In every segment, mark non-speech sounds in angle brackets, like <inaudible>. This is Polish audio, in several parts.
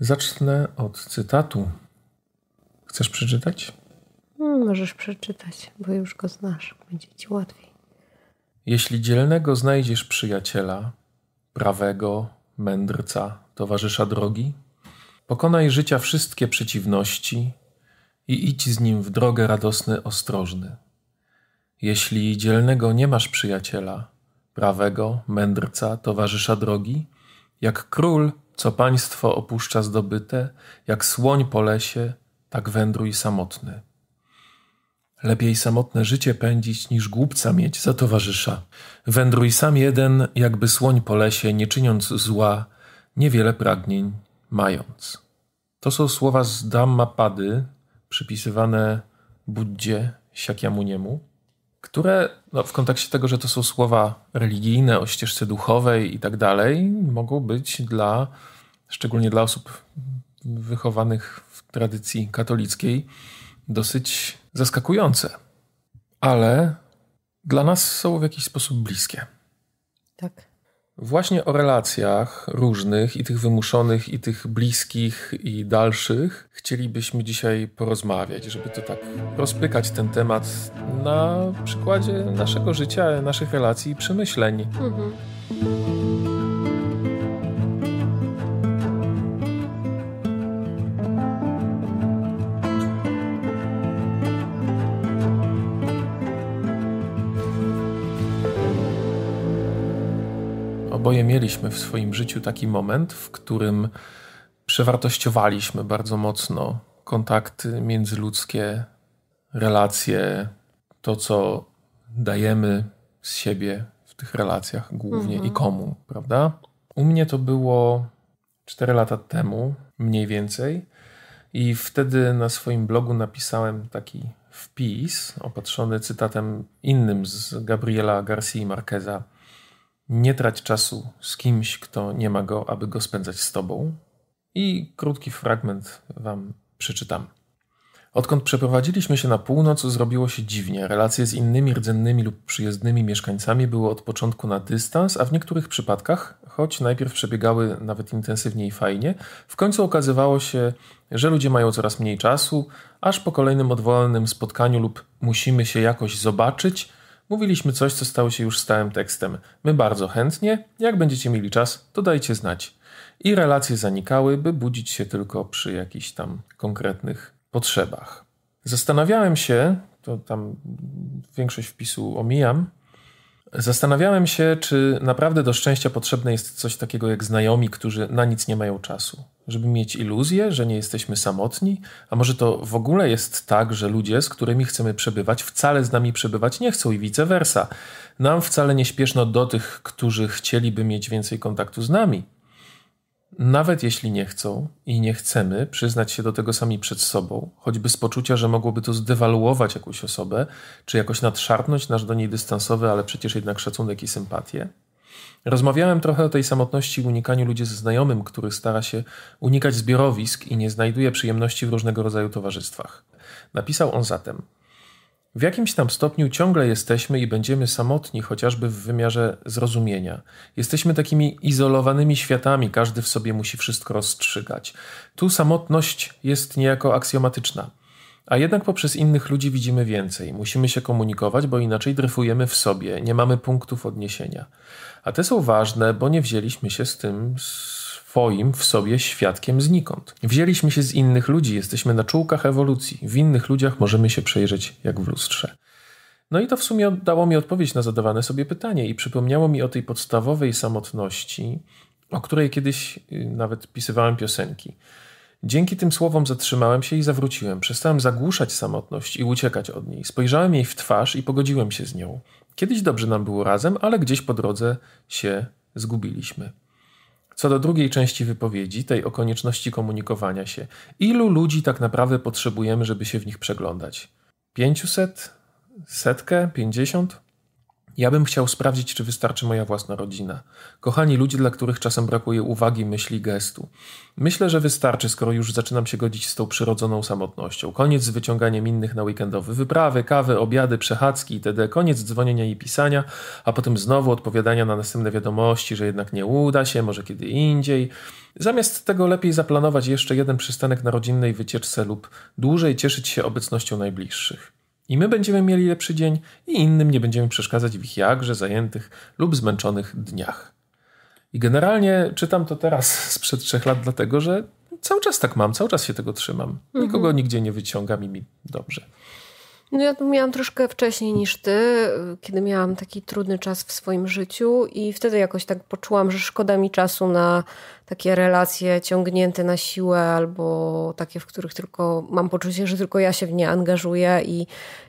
Zacznę od cytatu. Chcesz przeczytać? Hmm, możesz przeczytać, bo już go znasz. Będzie ci łatwiej. Jeśli dzielnego znajdziesz przyjaciela, prawego, mędrca, towarzysza drogi, pokonaj życia wszystkie przeciwności i idź z nim w drogę radosny, ostrożny. Jeśli dzielnego nie masz przyjaciela, prawego, mędrca, towarzysza drogi, jak król co państwo opuszcza zdobyte, jak słoń po lesie, tak wędruj samotny. Lepiej samotne życie pędzić, niż głupca mieć za towarzysza. Wędruj sam jeden, jakby słoń po lesie, nie czyniąc zła, niewiele pragnień mając. To są słowa z Dhammapady, przypisywane Buddzie Niemu które no, w kontekście tego, że to są słowa religijne, o ścieżce duchowej i tak dalej, mogą być dla, szczególnie dla osób wychowanych w tradycji katolickiej, dosyć zaskakujące, ale dla nas są w jakiś sposób bliskie. Tak. Właśnie o relacjach różnych, i tych wymuszonych, i tych bliskich, i dalszych, chcielibyśmy dzisiaj porozmawiać, żeby to tak rozpykać ten temat na przykładzie naszego życia, naszych relacji i przemyśleń. Mhm. oboje mieliśmy w swoim życiu taki moment, w którym przewartościowaliśmy bardzo mocno kontakty międzyludzkie, relacje, to co dajemy z siebie w tych relacjach głównie mhm. i komu, prawda? U mnie to było 4 lata temu, mniej więcej. I wtedy na swoim blogu napisałem taki wpis opatrzony cytatem innym z Gabriela Garcia Marqueza, nie trać czasu z kimś, kto nie ma go, aby go spędzać z tobą. I krótki fragment wam przeczytam. Odkąd przeprowadziliśmy się na północ, zrobiło się dziwnie. Relacje z innymi rdzennymi lub przyjezdnymi mieszkańcami były od początku na dystans, a w niektórych przypadkach, choć najpierw przebiegały nawet intensywnie i fajnie, w końcu okazywało się, że ludzie mają coraz mniej czasu, aż po kolejnym odwołanym spotkaniu lub musimy się jakoś zobaczyć, Mówiliśmy coś, co stało się już stałym tekstem. My bardzo chętnie, jak będziecie mieli czas, to dajcie znać. I relacje zanikały, by budzić się tylko przy jakichś tam konkretnych potrzebach. Zastanawiałem się, to tam większość wpisu omijam, Zastanawiałem się, czy naprawdę do szczęścia potrzebne jest coś takiego jak znajomi, którzy na nic nie mają czasu. Żeby mieć iluzję, że nie jesteśmy samotni, a może to w ogóle jest tak, że ludzie, z którymi chcemy przebywać, wcale z nami przebywać nie chcą i vice versa. Nam wcale nie śpieszno do tych, którzy chcieliby mieć więcej kontaktu z nami. Nawet jeśli nie chcą i nie chcemy przyznać się do tego sami przed sobą, choćby z poczucia, że mogłoby to zdewaluować jakąś osobę, czy jakoś nadszarpnąć nasz do niej dystansowy, ale przecież jednak szacunek i sympatię. Rozmawiałem trochę o tej samotności i unikaniu ludzi ze znajomym, który stara się unikać zbiorowisk i nie znajduje przyjemności w różnego rodzaju towarzystwach. Napisał on zatem: w jakimś tam stopniu ciągle jesteśmy i będziemy samotni, chociażby w wymiarze zrozumienia. Jesteśmy takimi izolowanymi światami, każdy w sobie musi wszystko rozstrzygać. Tu samotność jest niejako aksjomatyczna. A jednak poprzez innych ludzi widzimy więcej. Musimy się komunikować, bo inaczej dryfujemy w sobie, nie mamy punktów odniesienia. A te są ważne, bo nie wzięliśmy się z tym swoim w sobie świadkiem znikąd. Wzięliśmy się z innych ludzi, jesteśmy na czułkach ewolucji. W innych ludziach możemy się przejrzeć jak w lustrze. No i to w sumie dało mi odpowiedź na zadawane sobie pytanie i przypomniało mi o tej podstawowej samotności, o której kiedyś y, nawet pisywałem piosenki. Dzięki tym słowom zatrzymałem się i zawróciłem. Przestałem zagłuszać samotność i uciekać od niej. Spojrzałem jej w twarz i pogodziłem się z nią. Kiedyś dobrze nam było razem, ale gdzieś po drodze się zgubiliśmy. Co do drugiej części wypowiedzi, tej o konieczności komunikowania się, ilu ludzi tak naprawdę potrzebujemy, żeby się w nich przeglądać? 500? Setkę? 50? Ja bym chciał sprawdzić, czy wystarczy moja własna rodzina. Kochani ludzie, dla których czasem brakuje uwagi, myśli, gestu. Myślę, że wystarczy, skoro już zaczynam się godzić z tą przyrodzoną samotnością. Koniec z wyciąganiem innych na weekendowe wyprawy, kawy, obiady, przechadzki itd. Koniec dzwonienia i pisania, a potem znowu odpowiadania na następne wiadomości, że jednak nie uda się, może kiedy indziej. Zamiast tego lepiej zaplanować jeszcze jeden przystanek na rodzinnej wycieczce lub dłużej cieszyć się obecnością najbliższych. I my będziemy mieli lepszy dzień, i innym nie będziemy przeszkadzać w ich jakże zajętych lub zmęczonych dniach. I generalnie czytam to teraz <laughs> sprzed trzech lat, dlatego że cały czas tak mam, cały czas się tego trzymam. Nikogo mhm. nigdzie nie wyciągam i mi dobrze. No ja to miałam troszkę wcześniej niż ty, kiedy miałam taki trudny czas w swoim życiu i wtedy jakoś tak poczułam, że szkoda mi czasu na takie relacje ciągnięte na siłę albo takie, w których tylko mam poczucie, że tylko ja się w nie angażuję i,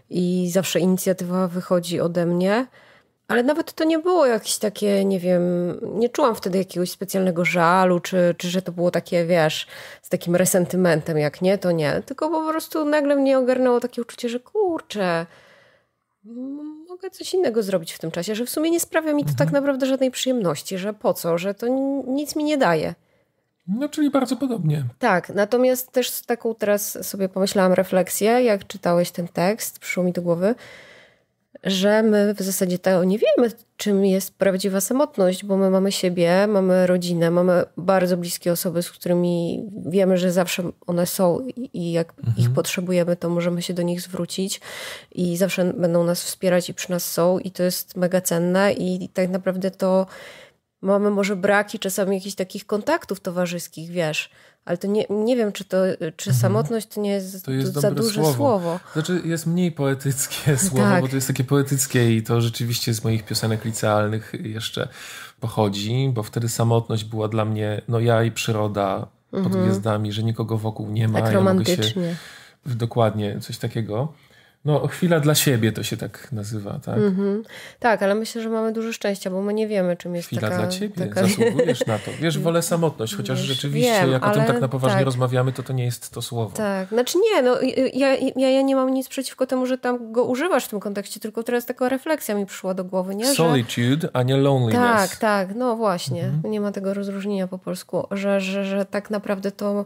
i zawsze inicjatywa wychodzi ode mnie. Ale nawet to nie było jakieś takie, nie wiem, nie czułam wtedy jakiegoś specjalnego żalu, czy, czy że to było takie, wiesz, z takim resentymentem, jak nie, to nie. Tylko po prostu nagle mnie ogarnęło takie uczucie, że kurczę, mogę coś innego zrobić w tym czasie, że w sumie nie sprawia mi to tak mhm. tak naprawdę żadnej przyjemności, że po co, że to nic mi nie daje. No, czyli bardzo podobnie. Tak, natomiast też taką teraz sobie pomyślałam refleksję, jak czytałeś ten tekst, przyszło mi do głowy, że my w zasadzie tego nie wiemy, czym jest prawdziwa samotność, bo my mamy siebie, mamy rodzinę, mamy bardzo bliskie osoby, z którymi wiemy, że zawsze one są i jak mhm. ich potrzebujemy, to możemy się do nich zwrócić i zawsze będą nas wspierać i przy nas są i to jest mega cenne i tak naprawdę to mamy może braki czasami jakichś takich kontaktów towarzyskich, wiesz, ale to nie, nie wiem, czy to, czy mhm. samotność to nie jest, to jest to za duże słowo. słowo. Znaczy jest mniej poetyckie <laughs> słowo, tak. bo to jest takie poetyckie i to rzeczywiście z moich piosenek licealnych jeszcze pochodzi, bo wtedy samotność była dla mnie, no ja i przyroda mhm. pod gwiazdami, że nikogo wokół nie ma. Tak romantycznie. Ja się, dokładnie, coś takiego. No, chwila dla siebie to się tak nazywa, tak? Mm-hmm. Tak, ale myślę, że mamy dużo szczęścia, bo my nie wiemy, czym jest chwila taka... Chwila dla ciebie, taka... zasługujesz na to. Wiesz, wolę <laughs> samotność, chociaż Wiesz, rzeczywiście, wiem, jak o tym tak na poważnie tak. rozmawiamy, to to nie jest to słowo. Tak, znaczy nie, no y, y, ja, ja, ja nie mam nic przeciwko temu, że tam go używasz w tym kontekście, tylko teraz taka refleksja mi przyszła do głowy, nie? Że... Solitude, a nie loneliness. Tak, tak, no właśnie. Mm-hmm. Nie ma tego rozróżnienia po polsku, że, że, że tak naprawdę to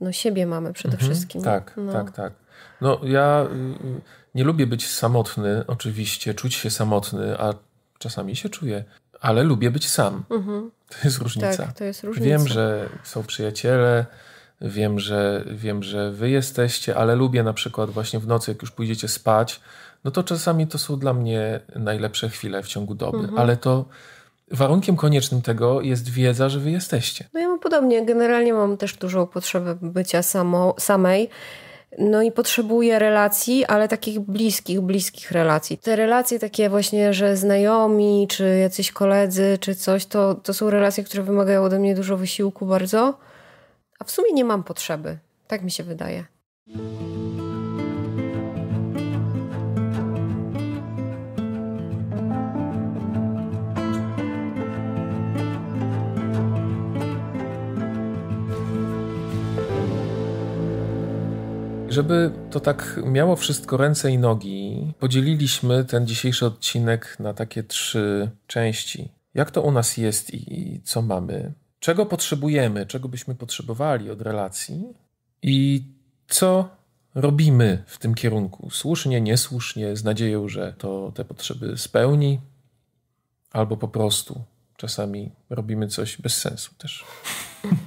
no, siebie mamy przede mhm. wszystkim. Tak, no. tak, tak. No, ja y, nie lubię być samotny, oczywiście, czuć się samotny, a czasami się czuję, ale lubię być sam. Mhm. To jest różnica. Tak, to jest różnica. Wiem, że są przyjaciele, wiem, że wiem, że wy jesteście, ale lubię na przykład właśnie w nocy, jak już pójdziecie spać, no to czasami to są dla mnie najlepsze chwile w ciągu doby, mhm. ale to warunkiem koniecznym tego jest wiedza, że wy jesteście. No ja mam podobnie, generalnie mam też dużą potrzebę bycia samo, samej. No i potrzebuje relacji, ale takich bliskich, bliskich relacji. Te relacje takie właśnie, że znajomi, czy jacyś koledzy, czy coś, to, to są relacje, które wymagają ode mnie dużo wysiłku bardzo, a w sumie nie mam potrzeby. Tak mi się wydaje. Żeby to tak miało wszystko ręce i nogi, podzieliliśmy ten dzisiejszy odcinek na takie trzy części. Jak to u nas jest i co mamy? Czego potrzebujemy, czego byśmy potrzebowali od relacji i co robimy w tym kierunku? Słusznie, niesłusznie, z nadzieją, że to te potrzeby spełni, albo po prostu czasami robimy coś bez sensu też. <laughs>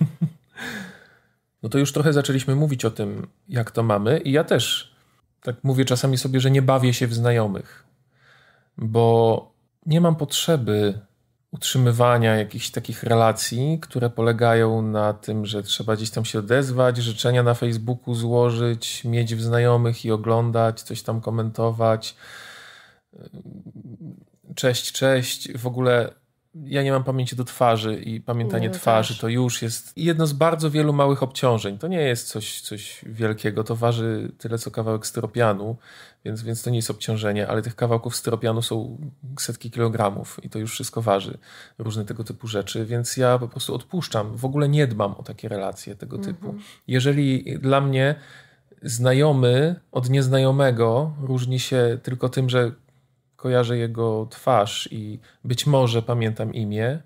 no to już trochę zaczęliśmy mówić o tym, jak to mamy, i ja też tak mówię czasami sobie, że nie bawię się w znajomych, bo nie mam potrzeby utrzymywania jakichś takich relacji, które polegają na tym, że trzeba gdzieś tam się odezwać, życzenia na Facebooku złożyć, mieć w znajomych i oglądać, coś tam komentować. Cześć, cześć. W ogóle ja nie mam pamięci do twarzy i pamiętanie twarzy też. to już jest jedno z bardzo wielu małych obciążeń. To nie jest coś, coś wielkiego, to waży tyle co kawałek styropianu, więc, więc to nie jest obciążenie, ale tych kawałków styropianu są setki kilogramów i to już wszystko waży, różne tego typu rzeczy, więc ja po prostu odpuszczam, w ogóle nie dbam o takie relacje tego mhm. typu. Jeżeli dla mnie znajomy od nieznajomego różni się tylko tym, że kojarzę jego twarz i być może pamiętam imię,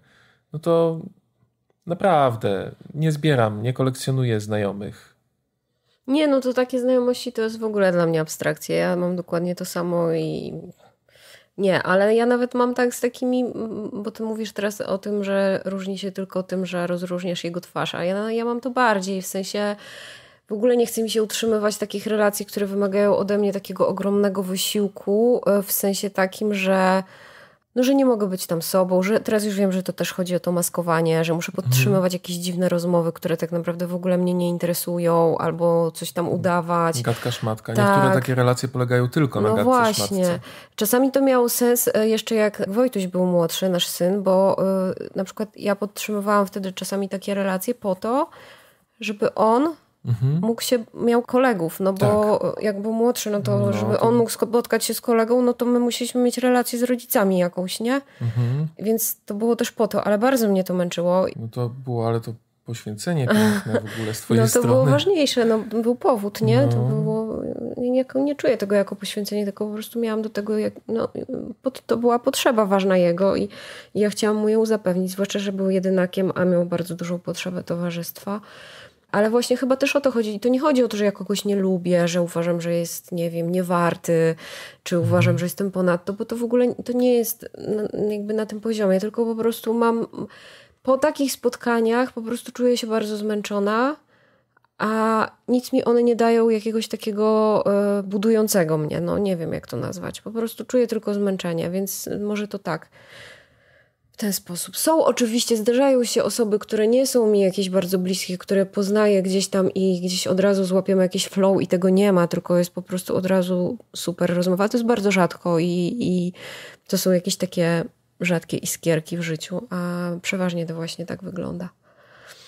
no to naprawdę nie zbieram, nie kolekcjonuję znajomych. Nie, no to takie znajomości to jest w ogóle dla mnie abstrakcja. Ja mam dokładnie to samo i nie, ale ja nawet mam tak z takimi, bo ty mówisz teraz o tym, że różni się tylko tym, że rozróżniasz jego twarz, a ja, ja mam to bardziej, w sensie w ogóle nie chce mi się utrzymywać takich relacji, które wymagają ode mnie takiego ogromnego wysiłku, e, w sensie takim, że no, że nie mogę być tam sobą, że teraz już wiem, że to też chodzi o to maskowanie, że muszę mhm. podtrzymywać jakieś dziwne rozmowy, które tak naprawdę w ogóle mnie nie interesują, albo coś tam udawać. Gadka szmatka. Tak. Niektóre takie relacje polegają tylko na no gadce właśnie. Szmatce. Czasami to miało sens e, jeszcze jak Wojtuś był młodszy, nasz syn, bo e, na przykład ja podtrzymywałam wtedy czasami takie relacje po to, żeby on mhm. mógł się, miał kolegów, no bo tak. jak był młodszy, no to no, no żeby to... on mógł spotkać się z kolegą, no to my musieliśmy mieć relację z rodzicami jakąś, nie? Mhm. Więc to było też po to, ale bardzo mnie to męczyło. No to było, ale to poświęcenie piękne w ogóle z twojej No to strony. było ważniejsze, no był powód, nie? No. To było, nie, nie czuję tego jako poświęcenie, tylko po prostu miałam do tego, jak, no, pod, to była potrzeba ważna jego i, i ja chciałam mu ją zapewnić, zwłaszcza, że był jedynakiem, a miał bardzo dużą potrzebę towarzystwa. Ale właśnie chyba też o to chodzi. I to nie chodzi o to, że ja kogoś nie lubię, że uważam, że jest, nie wiem, niewarty, czy mhm. uważam, że jestem ponadto, bo to w ogóle to nie jest na, jakby na tym poziomie, tylko po prostu mam. Po takich spotkaniach po prostu czuję się bardzo zmęczona, a nic mi one nie dają jakiegoś takiego y, budującego mnie. No nie wiem, jak to nazwać. Po prostu czuję tylko zmęczenie, więc może to tak ten sposób. Są oczywiście, zdarzają się osoby, które nie są mi jakieś bardzo bliskie, które poznaję gdzieś tam i gdzieś od razu złapiemy jakiś flow i tego nie ma, tylko jest po prostu od razu super rozmowa. To jest bardzo rzadko i, i to są jakieś takie rzadkie iskierki w życiu, a przeważnie to właśnie tak wygląda.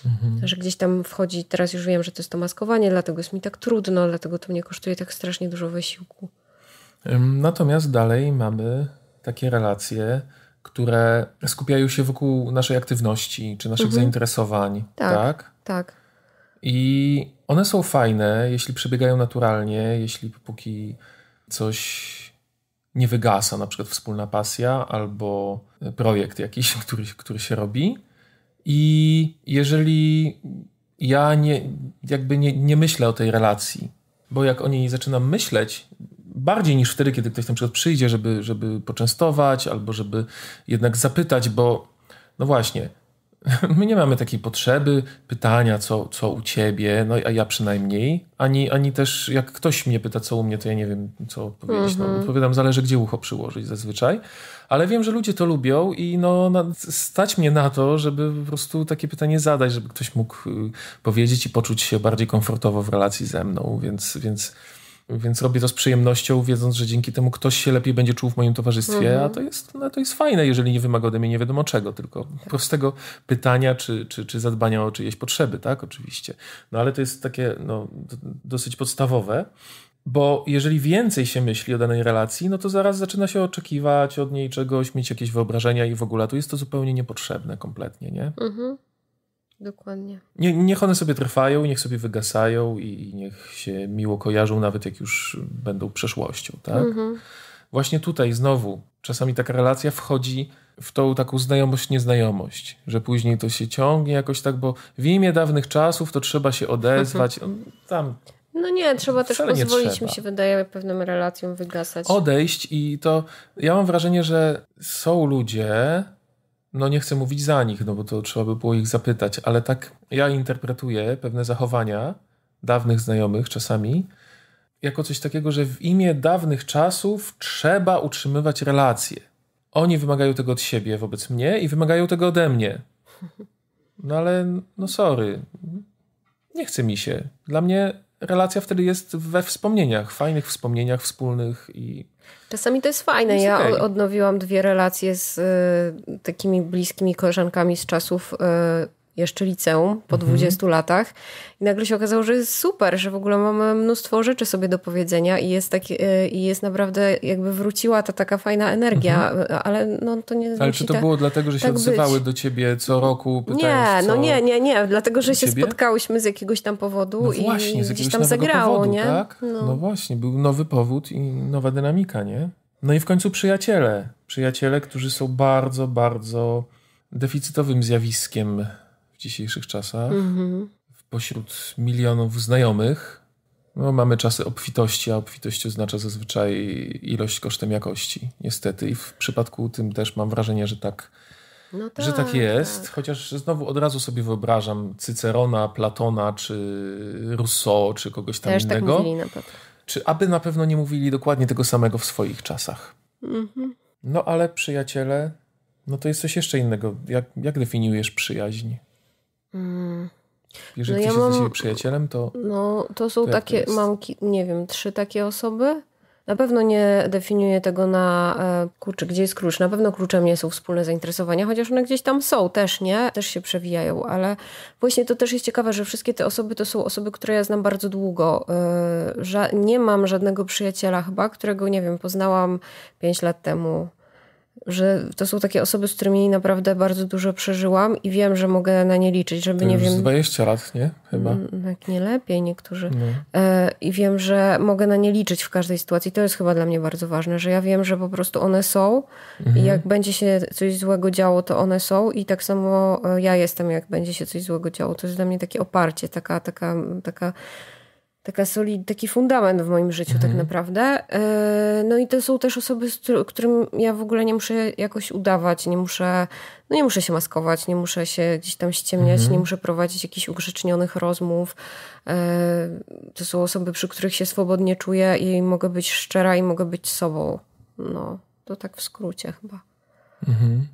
Mhm. Że gdzieś tam wchodzi, teraz już wiem, że to jest to maskowanie, dlatego jest mi tak trudno, dlatego to mnie kosztuje tak strasznie dużo wysiłku. Natomiast dalej mamy takie relacje, które skupiają się wokół naszej aktywności czy naszych mhm. zainteresowań. Tak, tak. tak. I one są fajne, jeśli przebiegają naturalnie, jeśli póki coś nie wygasa, na przykład wspólna pasja albo projekt jakiś, <laughs> który, który się robi. I jeżeli ja nie, jakby nie, nie myślę o tej relacji, bo jak o niej zaczynam myśleć, bardziej niż wtedy, kiedy ktoś na przykład przyjdzie, żeby, żeby poczęstować albo żeby jednak zapytać, bo no właśnie, <laughs> my nie mamy takiej potrzeby pytania, co, co u ciebie, no a ja przynajmniej, ani, ani też jak ktoś mnie pyta, co u mnie, to ja nie wiem, co odpowiedzieć. Mm -hmm. No, mhm. odpowiadam, zależy gdzie ucho przyłożyć zazwyczaj, ale wiem, że ludzie to lubią i no, na, stać mnie na to, żeby po prostu takie pytanie zadać, żeby ktoś mógł y, powiedzieć i poczuć się bardziej komfortowo w relacji ze mną, więc, więc więc robię to z przyjemnością, wiedząc, że dzięki temu ktoś się lepiej będzie czuł w moim towarzystwie, mhm. a to jest, no, to jest fajne, jeżeli nie wymaga ode mnie nie wiadomo czego, tylko prostego pytania czy, czy, czy zadbania o czyjeś potrzeby, tak, oczywiście. No ale to jest takie no, dosyć podstawowe bo jeżeli więcej się myśli o danej relacji, no to zaraz zaczyna się oczekiwać od niej czegoś, mieć jakieś wyobrażenia i w ogóle to jest to zupełnie niepotrzebne kompletnie, nie? Mhm. Dokładnie. Nie, niech one sobie trwają, niech sobie wygasają i niech się miło kojarzą, nawet jak już będą przeszłością, tak? Mhm. Właśnie tutaj znowu czasami taka relacja wchodzi w tą taką znajomość, nieznajomość, że później to się ciągnie jakoś tak, bo w imię dawnych czasów to trzeba się odezwać. Mhm. No, tam no nie, trzeba też pozwolić, trzeba. mi się wydaje, pewnym relacjom wygasać. Odejść i to. Ja mam wrażenie, że są ludzie, no nie chcę mówić za nich, no bo to trzeba by było ich zapytać, ale tak ja interpretuję pewne zachowania dawnych znajomych czasami jako coś takiego, że w imię dawnych czasów trzeba utrzymywać relacje. Oni wymagają tego od siebie wobec mnie i wymagają tego ode mnie. <laughs> No ale, no sorry, nie chce mi się. Dla mnie relacja wtedy jest we wspomnieniach, fajnych wspomnieniach wspólnych i. Czasami to jest fajne. Jest ja okay. odnowiłam dwie relacje z y, takimi bliskimi koleżankami z czasów y, jeszcze liceum po mhm. 20 latach i nagle się okazało, że jest super, że w ogóle mamy mnóstwo rzeczy sobie do powiedzenia i jest, tak, i jest naprawdę jakby wróciła ta taka fajna energia, mhm. ale no to nie Ale znaczy czy to tak, było dlatego, że się tak odzywały być. do ciebie co roku pytając Nie, no nie, nie, nie, dlatego, że się ciebie? spotkałyśmy z jakiegoś tam powodu no właśnie, i gdzieś tam zagrało, powodu, nie? Tak? No. no właśnie, był nowy powód i nowa dynamika, nie? No i w końcu przyjaciele. Przyjaciele, którzy są bardzo, bardzo deficytowym zjawiskiem dzisiejszych czasach. Mhm. Pośród milionów znajomych no, mamy czasy obfitości, a obfitość oznacza zazwyczaj ilość kosztem jakości, niestety. I w przypadku tym też mam wrażenie, że tak, no tak, że tak jest. Tak. Chociaż znowu od razu sobie wyobrażam Cycerona, Platona, czy Rousseau, czy kogoś tam Też tak innego. Tak mówili na pewno. Czy aby na pewno nie mówili dokładnie tego samego w swoich czasach. Mhm. No ale przyjaciele, no to jest coś jeszcze innego. Jak, jak definiujesz przyjaźń? Mm. Jeżeli no ktoś ja mam, przyjacielem, to. No, to są to takie. To mam, nie wiem, trzy takie osoby. Na pewno nie definiuję tego na e, kurczę, gdzie jest klucz. Na pewno kluczem nie są wspólne zainteresowania, chociaż one gdzieś tam są też, nie? Też się przewijają, ale właśnie to też jest ciekawe, że wszystkie te osoby to są osoby, które ja znam bardzo długo. E, nie mam żadnego przyjaciela chyba, którego, nie wiem, poznałam 5 lat temu, że to są takie osoby, z którymi naprawdę bardzo dużo przeżyłam i wiem, że mogę na nie liczyć, żeby to nie już wiem. 20 lat, nie? Chyba. Tak, nie lepiej niektórzy. No. E, I wiem, że mogę na nie liczyć w każdej sytuacji. To jest chyba dla mnie bardzo ważne, że ja wiem, że po prostu one są mhm. i jak będzie się coś złego działo, to one są i tak samo e, ja jestem, jak będzie się coś złego działo. To jest dla mnie takie oparcie, taka, taka, taka taka solid, taki fundament w moim życiu tak mhm. tak naprawdę. E, no i to są też osoby, którym ja w ogóle nie muszę jakoś udawać, nie muszę, no nie muszę się maskować, nie muszę się gdzieś tam ściemniać, mhm. nie muszę prowadzić jakichś ugrzecznionych rozmów. E, to są osoby, przy których się swobodnie czuję i mogę być szczera i mogę być sobą. No, to tak w skrócie chyba. Mhm.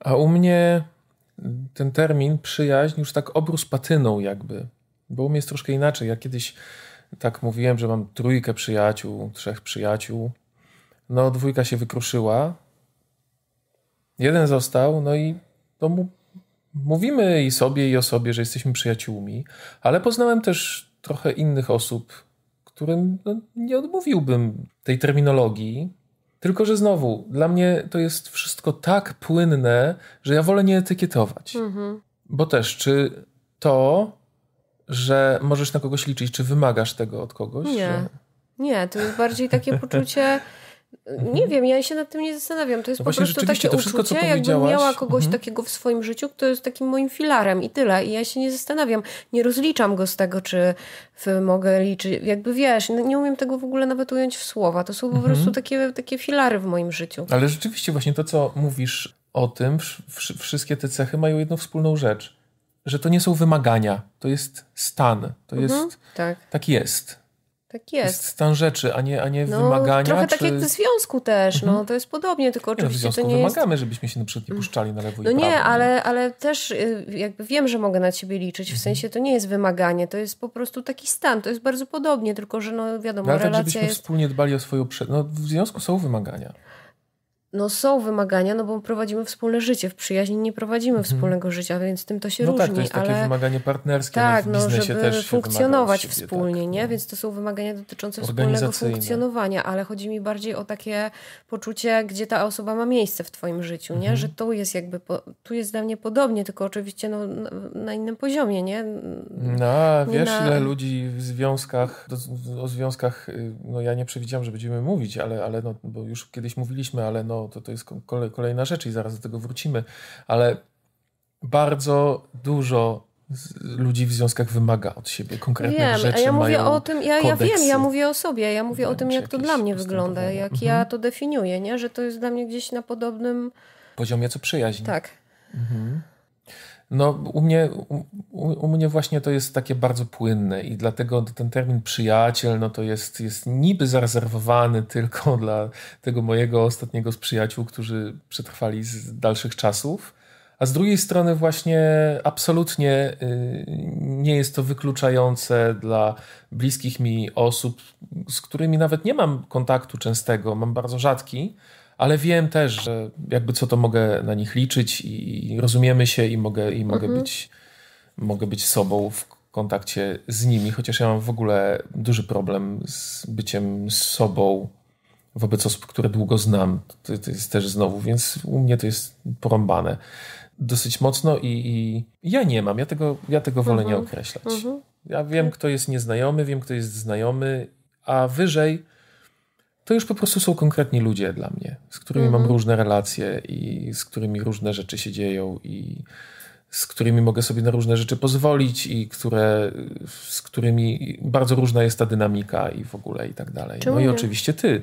A u mnie ten termin przyjaźń już tak obrósł patyną jakby. Bo u mnie jest troszkę inaczej. Ja kiedyś tak mówiłem, że mam trójkę przyjaciół, trzech przyjaciół. No, dwójka się wykruszyła. Jeden został, no i to mu, mówimy i sobie, i o sobie, że jesteśmy przyjaciółmi, ale poznałem też trochę innych osób, którym no, nie odmówiłbym tej terminologii. Tylko, że znowu, dla mnie to jest wszystko tak płynne, że ja wolę nie etykietować. Mhm. Bo też, czy to że możesz na kogoś liczyć? Czy wymagasz tego od kogoś? Nie, że... nie to jest bardziej takie <laughs> poczucie... Mhm. Nie wiem, ja się nad tym nie zastanawiam. To jest no po prostu takie to wszystko, uczucie, jakbym miała kogoś mhm. takiego w swoim życiu, kto jest takim moim filarem i tyle. I ja się nie zastanawiam, nie rozliczam go z tego, czy mogę liczyć. Jakby wiesz, no nie umiem tego w ogóle nawet ująć w słowa. To są po mhm. prostu takie, takie filary w moim życiu. Ale rzeczywiście właśnie to, co mówisz o tym, wszystkie te cechy mają jedną wspólną rzecz że to nie są wymagania, to jest stan, to mhm, jest, tak. tak jest. Tak jest. jest. stan rzeczy, a nie, a nie no, wymagania. Trochę czy... tak jak w związku też, no, mhm. no to jest podobnie, tylko oczywiście nie, no, w związku to nie wymagamy, jest... żebyśmy się na przykład nie mm. puszczali na lewo no i prawo. Nie, no. ale, ale też y, jakby wiem, że mogę na ciebie liczyć, w mhm. sensie to nie jest wymaganie, to jest po prostu taki stan, to jest bardzo podobnie, tylko że no wiadomo, no, ale tak, relacja tak, żebyśmy jest... wspólnie dbali o swoją... Prze... No w związku są wymagania no są wymagania, no bo prowadzimy wspólne życie. W przyjaźni nie prowadzimy mhm. wspólnego życia, więc tym to się no różni. Tak, to jest ale... takie wymaganie partnerskie. No, tak, no, żeby funkcjonować siebie, wspólnie, tak, nie? No. Więc to są wymagania dotyczące wspólnego funkcjonowania, ale chodzi mi bardziej o takie poczucie, gdzie ta osoba ma miejsce w twoim życiu, nie? Mhm. Że tu jest jakby, po... tu jest dla mnie podobnie, tylko oczywiście no, na innym poziomie, nie? No, nie wiesz na... ile ludzi w związkach, o związkach, y, no ja nie przewidziałam, że będziemy mówić, ale, ale no, bo już kiedyś mówiliśmy, ale no to, to, jest kolejna rzecz i zaraz do tego wrócimy, ale bardzo dużo ludzi w związkach wymaga od siebie konkretnych wiem, rzeczy. A ja mówię o tym, ja, ja wiem, ja mówię o sobie, ja mówię wiem, o tym, jak to dla mnie wygląda, jak mhm. ja to definiuję, nie? że to jest dla mnie gdzieś na podobnym poziomie co przyjaźń. Tak. Mhm. No, u mnie, u, u, mnie właśnie to jest takie bardzo płynne i dlatego ten termin przyjaciel no to jest, jest niby zarezerwowany <laughs> tylko dla tego mojego ostatniego z przyjaciół, którzy przetrwali z dalszych czasów. A z drugiej strony, właśnie absolutnie y, nie jest to wykluczające dla bliskich mi osób, z którymi nawet nie mam kontaktu częstego, mam bardzo rzadki ale wiem też, że jakby co to mogę na nich liczyć i, rozumiemy się i mogę, i mogę, mhm. być, mogę być sobą w kontakcie z nimi, chociaż ja mam w ogóle duży problem z byciem sobą wobec osób, które długo znam. To, to jest też znowu, więc u mnie to jest porąbane dosyć mocno i, i ja nie mam, ja tego, ja tego wolę mhm. nie określać. Mhm. Ja wiem, mhm. kto jest nieznajomy, wiem, kto jest znajomy, a wyżej to już po prostu są konkretni ludzie dla mnie, z którymi mam mhm. różne relacje i z którymi różne rzeczy się dzieją i z którymi mogę sobie na różne rzeczy pozwolić i które, z którymi bardzo różna jest ta dynamika i w ogóle i tak dalej. Czemu no i oczywiście ty.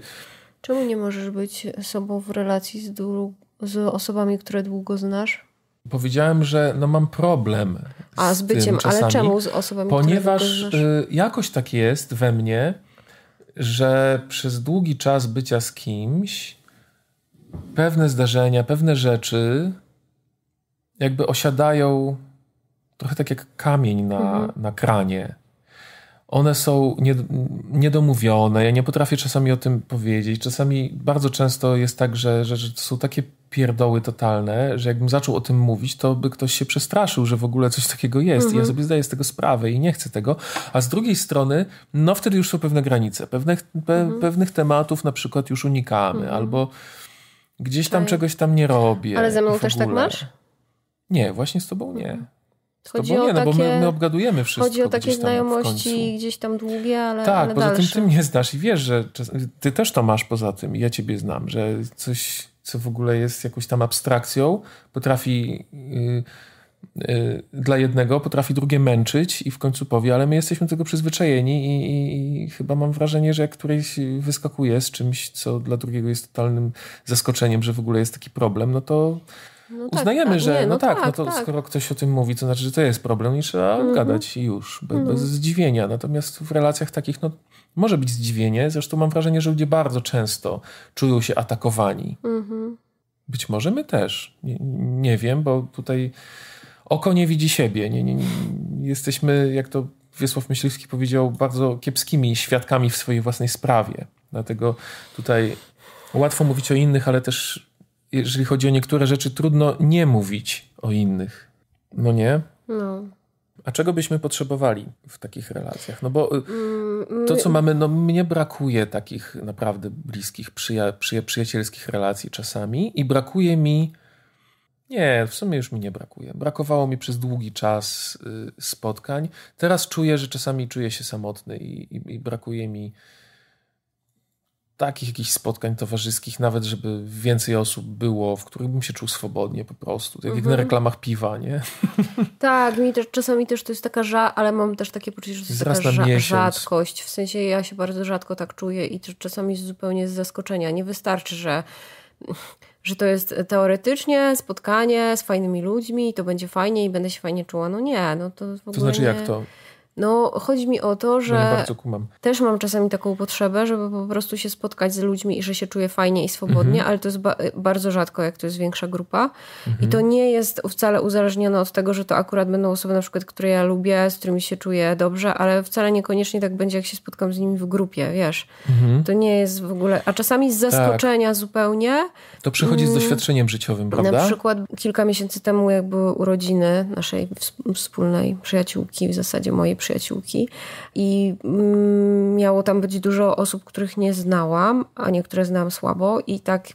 Czemu nie możesz być sobą w relacji z, z osobami, które długo znasz? Powiedziałem, że no mam problem. A z, z byciem, czasami, ale czemu z osobami, ponieważ które długo znasz? Y, jakoś tak jest we mnie, że przez długi czas bycia z kimś pewne zdarzenia, pewne rzeczy jakby osiadają trochę tak jak kamień na, mhm. na kranie. One są niedomówione, ja nie potrafię czasami o tym powiedzieć. Czasami, bardzo często jest tak, że, że, że są takie pierdoły totalne, że jakbym zaczął o tym mówić, to by ktoś się przestraszył, że w ogóle coś takiego jest. Mhm. I ja mhm. sobie zdaję z tego sprawę i nie chcę tego. A z drugiej strony, no wtedy już są pewne granice. Pewnych, pe, mhm. pewnych tematów na przykład już unikamy, mhm. albo gdzieś tam czegoś tam nie robię. Ale ze mną też tak masz? Nie, właśnie z tobą nie. Mhm. chodzi o nie, no takie, bo my, my, obgadujemy wszystko. Chodzi o takie gdzieś znajomości gdzieś tam długie, ale. Tak, ale poza dalsze. tym ty mnie znasz i wiesz, że czas, ty też to masz poza tym. Ja ciebie znam, że coś co w ogóle jest jakąś tam abstrakcją, potrafi yy, yy, dla jednego, potrafi drugie męczyć i w końcu powie, ale my jesteśmy do tego przyzwyczajeni i, i, i, chyba mam wrażenie, że jak któryś wyskakuje z czymś, co dla drugiego jest totalnym zaskoczeniem, że w ogóle jest taki problem, no to no tak, uznajemy, tak, że nie, no, no, tak, tak, no to tak. skoro ktoś o tym mówi, to znaczy, że to jest problem i trzeba mhm. gadać już, mhm. bez, zdziwienia. Natomiast w relacjach takich, no może być zdziwienie. Zresztą mam wrażenie, że ludzie bardzo często czują się atakowani. Mhm. Być może my też. Nie, nie, wiem, bo tutaj oko nie widzi siebie. Nie, nie, jesteśmy, jak to Wiesław Myśliwski powiedział, bardzo kiepskimi świadkami w swojej własnej sprawie. Dlatego tutaj łatwo mówić o innych, ale też jeżeli chodzi o niektóre rzeczy, trudno nie mówić o innych. No nie? No. A czego byśmy potrzebowali w takich relacjach? No bo y, mm, to, co mamy, no mnie brakuje takich naprawdę bliskich, przyja przyja przyjacielskich relacji czasami i brakuje mi. Nie, w sumie już mi nie brakuje. Brakowało mi przez długi czas y, spotkań. Teraz czuję, że czasami czuję się samotny i, i, i brakuje mi takich jakichś spotkań towarzyskich, nawet żeby więcej osób było, w których bym się czuł swobodnie po prostu. Tak mhm. jak na reklamach piwa, nie? <laughs> Tak, mi też, czasami też to jest taka ża, ale mam też takie poczucie, że to jest Zrasta taka ża rzadkość. W sensie ja się bardzo rzadko tak czuję i czasami zupełnie z zaskoczenia. Nie wystarczy, że że to jest teoretycznie spotkanie z fajnymi ludźmi i to będzie fajnie i będę się fajnie czuła. No nie, no to w ogóle To znaczy nie... jak to? No, chodzi mi o to, że ja kumam. też mam czasami taką potrzebę, żeby po prostu się spotkać z ludźmi i że się czuję fajnie i swobodnie, mhm. ale to jest ba bardzo rzadko, jak to jest większa grupa. Mhm. I to nie jest wcale uzależnione od tego, że to akurat będą osoby na przykład, które ja lubię, z którymi się czuję dobrze, ale wcale niekoniecznie tak będzie, jak się spotkam z nimi w grupie, wiesz. Mhm. To nie jest w ogóle... A czasami z zaskoczenia tak. zupełnie... To przychodzi z mm. doświadczeniem życiowym, prawda? Na przykład kilka miesięcy temu, jak były urodziny naszej wspólnej przyjaciółki, w zasadzie mojej przyjaciółki, przyjaciółki i mm, miało tam być dużo osób, których nie znałam, a niektóre znałam słabo i tak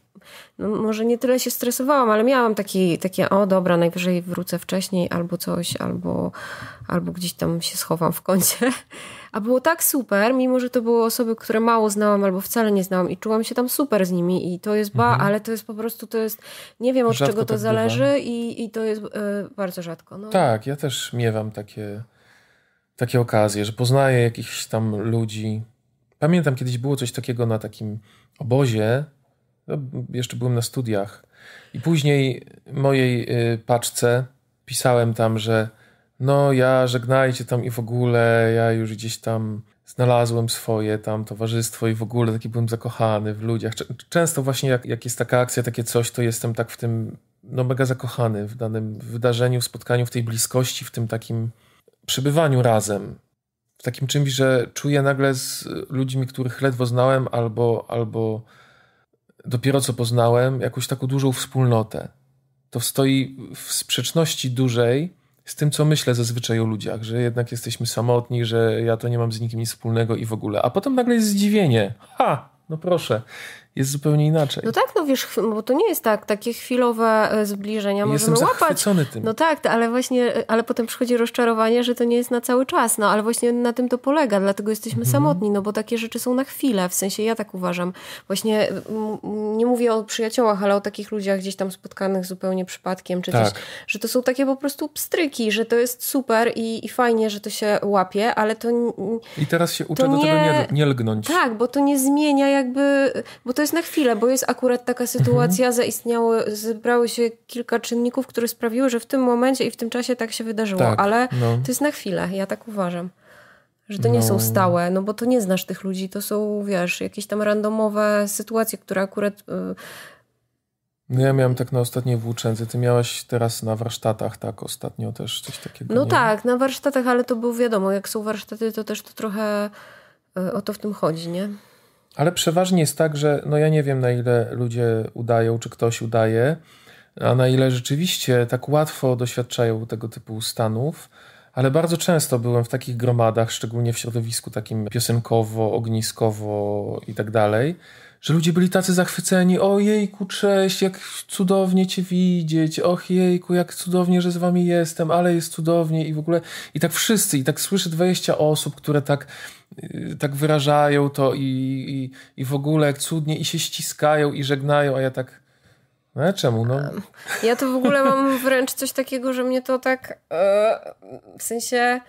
no, może nie tyle się stresowałam, ale miałam taki, takie, o dobra, najwyżej wrócę wcześniej albo coś, albo, albo gdzieś tam się schowam w kącie. A było tak super, mimo że to były osoby, które mało znałam albo wcale nie znałam i czułam się tam super z nimi i to jest ba, mhm. ale to jest po prostu, to jest, nie wiem od rzadko czego to tak zależy i, i to jest y, bardzo rzadko. No. Tak, ja też miewam takie takie okazje, że poznaję jakichś tam ludzi. Pamiętam kiedyś było coś takiego na takim obozie, no, jeszcze byłem na studiach, i później mojej y, paczce pisałem tam, że no ja żegnajcie tam i w ogóle, ja już gdzieś tam znalazłem swoje tam towarzystwo i w ogóle taki byłem zakochany w ludziach. Często właśnie jak, jak jest taka akcja, takie coś, to jestem tak w tym, no mega zakochany w danym wydarzeniu, spotkaniu, w tej bliskości, w tym takim przebywaniu razem, w takim czymś, że czuję nagle z ludźmi, których ledwo znałem albo, albo dopiero co poznałem, jakąś taką dużą wspólnotę. To stoi w sprzeczności dużej z tym, co myślę zazwyczaj o ludziach, że jednak jesteśmy samotni, że ja to nie mam z nikim nic wspólnego i w ogóle. A potem nagle jest zdziwienie. Ha, no proszę, jest zupełnie inaczej. No tak, no wiesz, bo to nie jest tak, takie chwilowe e, zbliżenia Jestem możemy łapać. Tym. No tak, ale właśnie, e, ale potem przychodzi rozczarowanie, że to nie jest na cały czas, no ale właśnie na tym to polega, dlatego jesteśmy mhm. samotni, no bo takie rzeczy są na chwilę, w sensie ja tak uważam. Właśnie nie mówię o przyjaciołach, ale o takich ludziach gdzieś tam spotkanych zupełnie przypadkiem, czy tak. coś, że to są takie po prostu pstryki, że to jest super i, i fajnie, że to się łapie, ale to... I teraz się uczę do nie, tego nie, nie lgnąć. Tak, bo to nie zmienia jakby, bo to jest na chwilę, bo jest akurat taka mhm. sytuacja, mhm. zaistniały, zebrały się kilka czynników, które sprawiły, że w tym momencie i w tym czasie tak się wydarzyło, tak, ale no. to jest na chwilę, ja tak uważam. Że to nie no. są stałe, no bo to nie znasz tych ludzi, to są, wiesz, jakieś tam randomowe sytuacje, które akurat. Yy... No ja miałem tak na ostatniej włóczędze. Ty miałaś teraz na warsztatach, tak, ostatnio też coś takiego. No nie? tak, na warsztatach, ale to było wiadomo, jak są warsztaty, to też to trochę y, o to w tym chodzi, nie? ale przeważnie jest tak, że no ja nie wiem na ile ludzie udają, czy ktoś udaje, a na ile rzeczywiście tak łatwo doświadczają tego typu stanów, ale bardzo często byłem w takich gromadach, szczególnie w środowisku takim piosenkowo, ogniskowo i tak dalej, że ludzie byli tacy zachwyceni, ojejku, cześć, jak cudownie cię widzieć, och jejku, jak cudownie, że z wami jestem, ale jest cudownie i w ogóle, i tak wszyscy, i tak słyszę 20 osób, które tak Y, tak wyrażają to i, i, i w ogóle cudnie i się ściskają i żegnają, a ja tak. No czemu? No? Ja to w ogóle mam wręcz coś takiego, że mnie to tak e, w sensie.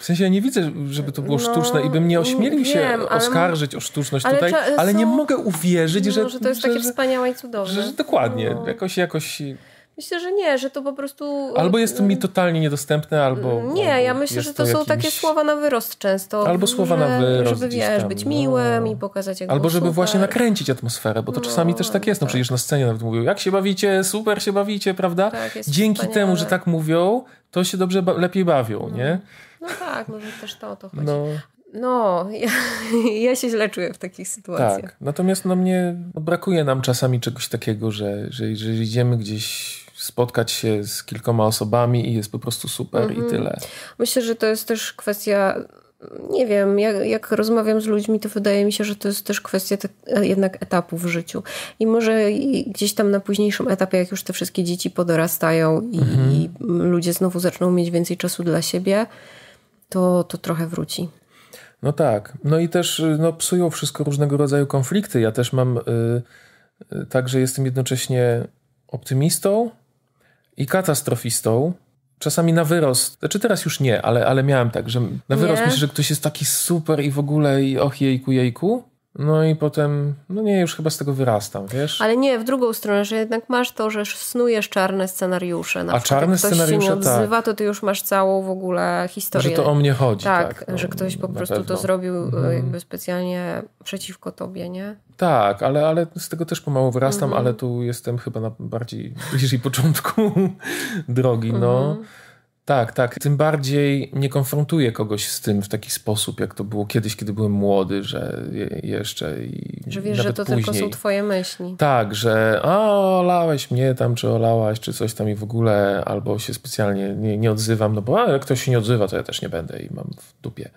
W sensie ja nie widzę, żeby to było no, sztuczne i bym nie ośmielił wiem, się oskarżyć ale, o sztuczność ale tutaj, ale są, nie mogę uwierzyć, no, że, że to jest że, takie że, wspaniałe i cudowne. Że, dokładnie, no. jakoś, jakoś Myślę, że nie, że to po prostu. Albo jest to mi mm, totalnie niedostępne, albo. Mm, nie, albo ja myślę, że to, to jakimś... są takie słowa na wyrost często. Albo słowa że, na wyrost. Żeby wiesz, być no. miłym no. i pokazać jak Albo żeby super. właśnie nakręcić atmosferę, bo to no, czasami też tak jest. No tak. przecież na scenie nawet mówią, jak się bawicie, super się bawicie, prawda? Tak, jest Dzięki temu, że tak mówią, to się dobrze ba lepiej bawią, no. nie? No tak, może też to o to chodzi. No. No, ja, <laughs> ja, się źle czuję w takich sytuacjach. Tak, natomiast na no mnie no, brakuje nam czasami czegoś takiego, że, że, że idziemy gdzieś spotkać się z kilkoma osobami i jest po prostu super mhm. i tyle. Myślę, że to jest też kwestia nie wiem, jak, jak, rozmawiam z ludźmi, to wydaje mi się, że to jest też kwestia te, tak, jednak etapu w życiu. I może gdzieś tam na późniejszym etapie, jak już te wszystkie dzieci podorastają i, mhm. i ludzie znowu zaczną mieć więcej czasu dla siebie, to, to trochę wróci. No tak. No i też y, no, psują wszystko różnego rodzaju konflikty. Ja też mam y, y, tak, że jestem jednocześnie optymistą, i katastrofistą, czasami na wyrost, znaczy teraz już nie, ale, ale miałem tak, że na wyrost myślę, że ktoś jest taki super i w ogóle i och jejku jejku, no i potem, no nie, już chyba z tego wyrastam, wiesz? Ale nie, w drugą stronę, że jednak masz to, że snujesz czarne scenariusze. Na A czarne ktoś scenariusze, się nie tak. odzywa, to ty już masz całą w ogóle historię. Że to o mnie chodzi, tak. tak no, że ktoś po prostu pewno. to zrobił e, mhm. jakby specjalnie przeciwko tobie, nie? Tak, ale, ale z tego też pomału wyrastam, mhm. ale tu jestem chyba na bardziej <laughs> bliżej początku drogi, no. Mhm. Tak, tak. Tym bardziej nie konfrontuję kogoś z tym w taki sposób, jak to było kiedyś, kiedy byłem młody, że je, jeszcze i Że wiesz, że to później. tylko są twoje myśli. Tak, że a, olałeś mnie tam, czy olałaś, czy coś tam i w ogóle, albo się specjalnie nie, nie odzywam, no bo a, jak ktoś się nie odzywa, to ja też nie będę i mam w dupie.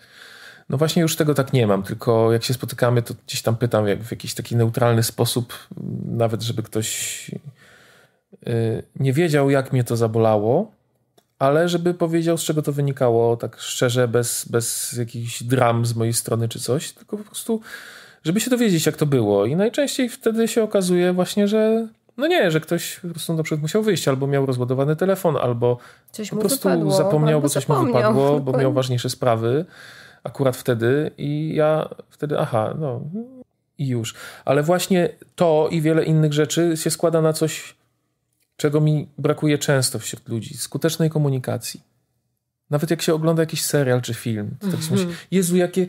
No właśnie już tego tak nie mam, tylko jak się spotykamy, to gdzieś tam pytam jak w jakiś taki neutralny sposób, nawet żeby ktoś y, nie wiedział, jak mnie to zabolało, ale żeby powiedział, z czego to wynikało, tak szczerze, bez, bez jakichś dram z mojej strony czy coś, tylko po prostu, żeby się dowiedzieć, jak to było. I najczęściej wtedy się okazuje właśnie, że no nie, że ktoś po prostu na przykład musiał wyjść, albo miał rozładowany telefon, albo coś po prostu wypadło, zapomniał, bo coś zapomniał, mu wypadło, bo miał ważniejsze sprawy akurat wtedy i ja wtedy, aha, no i już. Ale właśnie to i wiele innych rzeczy się składa na coś czego mi brakuje często wśród ludzi, skutecznej komunikacji. Nawet jak się ogląda jakiś serial czy film, to tak mm-hmm. myśli, Jezu, jakie,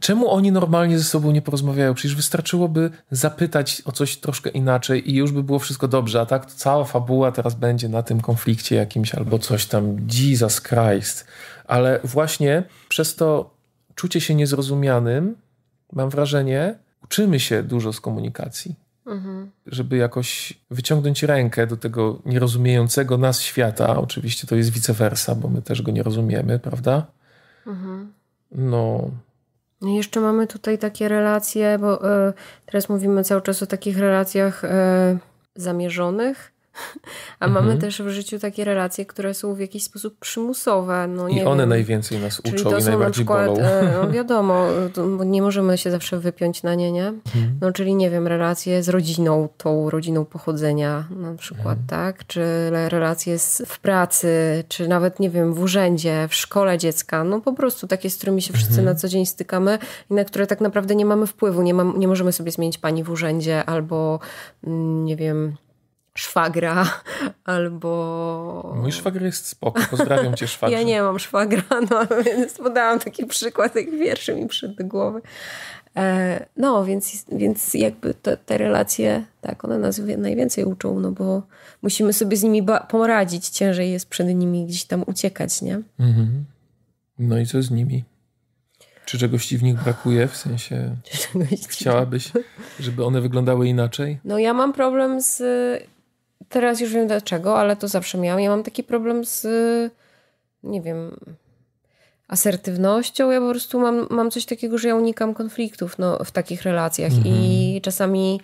czemu oni normalnie ze sobą nie porozmawiają? Przecież wystarczyłoby zapytać o coś troszkę inaczej i już by było wszystko dobrze, a tak cała fabuła teraz będzie na tym konflikcie jakimś albo coś tam, Jesus Christ. Ale właśnie przez to czucie się niezrozumianym, mam wrażenie, uczymy się dużo z komunikacji Mhm. żeby jakoś wyciągnąć rękę do tego nierozumiejącego nas świata. Oczywiście to jest vice versa, bo my też go nie rozumiemy, prawda? Mhm. No. no jeszcze mamy tutaj takie relacje, bo y, teraz mówimy cały czas o takich relacjach y, zamierzonych a mhm. mamy też w życiu takie relacje, które są w jakiś sposób przymusowe. No, I one wiem. najwięcej nas Czyli uczą i najbardziej na przykład, bolą. E, no <laughs> wiadomo, nie możemy się zawsze wypiąć na nie, nie? Mhm. No, czyli nie wiem, relacje z rodziną, tą rodziną pochodzenia na przykład, mhm. tak? Czy relacje z, w pracy, czy nawet, nie wiem, w urzędzie, w szkole dziecka. No po prostu takie, z którymi się wszyscy mhm. na co dzień stykamy i na które tak naprawdę nie mamy wpływu. Nie, mam, nie możemy sobie zmienić pani w urzędzie albo, mm, nie wiem szwagra <laughs> albo... Mój szwagier jest spoko, pozdrawiam cię szwagier <laughs> ja nie mam szwagra, <laughs> no więc podałam taki przykład, jak wierszy mi przyszedł do głowy. E, no, więc, więc jakby te, te relacje, tak, one nas najwięcej uczą, no bo musimy sobie z nimi poradzić, ciężej jest przed nimi gdzieś tam uciekać, nie? Mhm. No i co z nimi? Czy czegoś ci w nich brakuje? W sensie chciałabyś, żeby one wyglądały inaczej? No ja mam problem z teraz już wiem dlaczego, ale to zawsze miałam. Ja mam taki problem z, nie wiem, asertywnością. Ja po prostu mam, mam coś takiego, że ja unikam konfliktów no, w takich relacjach i mhm. czasami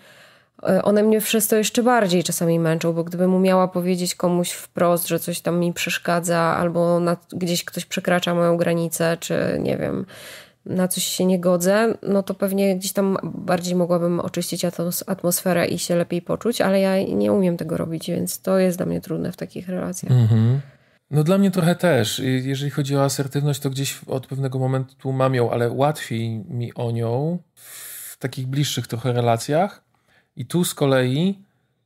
e, one mnie przez to jeszcze bardziej czasami męczą, bo gdybym umiała powiedzieć komuś wprost, że coś tam mi przeszkadza, albo gdzieś ktoś przekracza moją granicę, czy nie wiem, na coś się nie godzę, no to pewnie gdzieś tam bardziej mogłabym oczyścić atmosferę i się lepiej poczuć, ale ja nie umiem tego robić, więc to jest dla mnie trudne w takich relacjach. Mhm. No dla mnie trochę też. Jeżeli chodzi o asertywność, to gdzieś od pewnego momentu mam ją, ale łatwiej mi o nią w takich bliższych trochę relacjach. I tu z kolei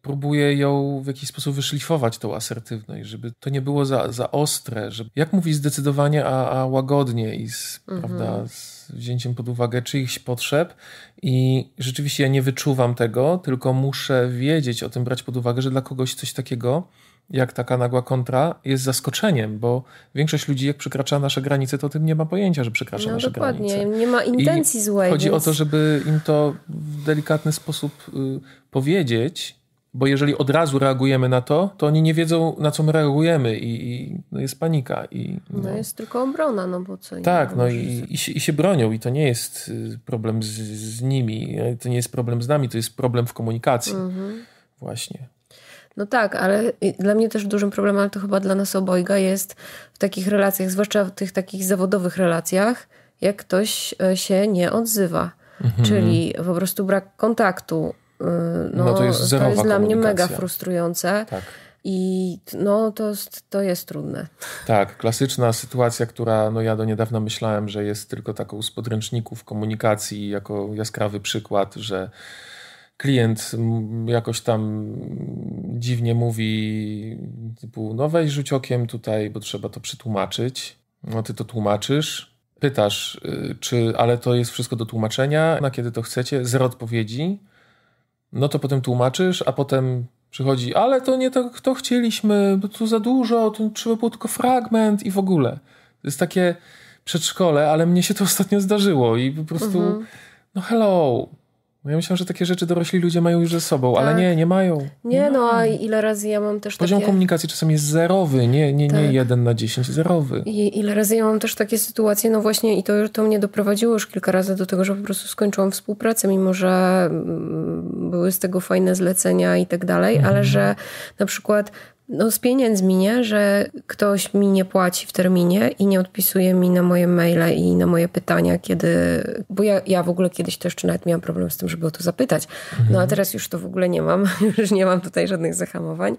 próbuję ją w jakiś sposób wyszlifować, tą asertywność, żeby to nie było za, za ostre, żeby jak mówić zdecydowanie, a, a łagodnie i z, mhm. prawda, z wzięciem pod uwagę czyichś potrzeb i rzeczywiście ja nie wyczuwam tego, tylko muszę wiedzieć o tym, brać pod uwagę, że dla kogoś coś takiego jak taka nagła kontra jest zaskoczeniem, bo większość ludzi, jak przekracza nasze granice, to o tym nie ma pojęcia, że przekracza no, nasze dokładnie. granice. Dokładnie, nie ma intencji I złej. Chodzi więc... o to, żeby im to w delikatny sposób y, powiedzieć, bo jeżeli od razu reagujemy na to, to oni nie wiedzą, na co my reagujemy i, i no jest panika. I, no. no. jest tylko obrona, no bo co Tak, no i, i się, i, się bronią i to nie jest y, problem z, z, nimi, e, to nie jest problem z nami, to jest problem w komunikacji. Mhm. Właśnie. No tak, ale dla mnie też dużym problemem, ale to chyba dla nas obojga jest w takich relacjach, zwłaszcza w tych takich zawodowych relacjach, jak ktoś e, się nie odzywa. Mhm. Czyli po prostu brak kontaktu, no, no to jest, to jest dla mnie mega frustrujące. Tak. I no, to, jest, to jest trudne. Tak, klasyczna sytuacja, która no, ja do niedawna myślałem, że jest tylko taką z podręczników komunikacji, jako jaskrawy przykład, że klient jakoś tam dziwnie mówi, typu, no weź rzuć okiem tutaj, bo trzeba to przetłumaczyć. No ty to tłumaczysz, pytasz, y, czy ale to jest wszystko do tłumaczenia, na kiedy to chcecie, zero odpowiedzi no to potem tłumaczysz, a potem przychodzi, ale to nie to, to chcieliśmy, bo tu za dużo, to trzeba było tylko fragment i w ogóle. To jest takie przedszkole, ale mnie się to <laughs> ostatnio zdarzyło i po prostu, mhm. no hello, no ja myślę, że takie rzeczy dorośli ludzie mają już ze sobą, tak. ale nie, nie mają. Nie, no, no. a ile razy ja mam też Poziom takie... komunikacji czasami jest zerowy, nie, nie, tak. nie jeden na dziesięć, zerowy. I ile razy ja mam też takie sytuacje, no właśnie i to, to mnie doprowadziło już kilka razy do tego, że po prostu skończyłam współpracę, mimo że mm, były z tego fajne zlecenia i tak dalej, mhm. ale że na przykład no z pieniędzmi, nie? Że ktoś mi nie płaci w terminie i nie odpisuje mi na moje maile i na moje pytania, kiedy... Bo ja, ja w ogóle kiedyś też czy nawet miałam problem z tym, żeby o to zapytać. No a mhm. teraz już to w ogóle nie mam. <laughs> już nie mam tutaj żadnych zahamowań.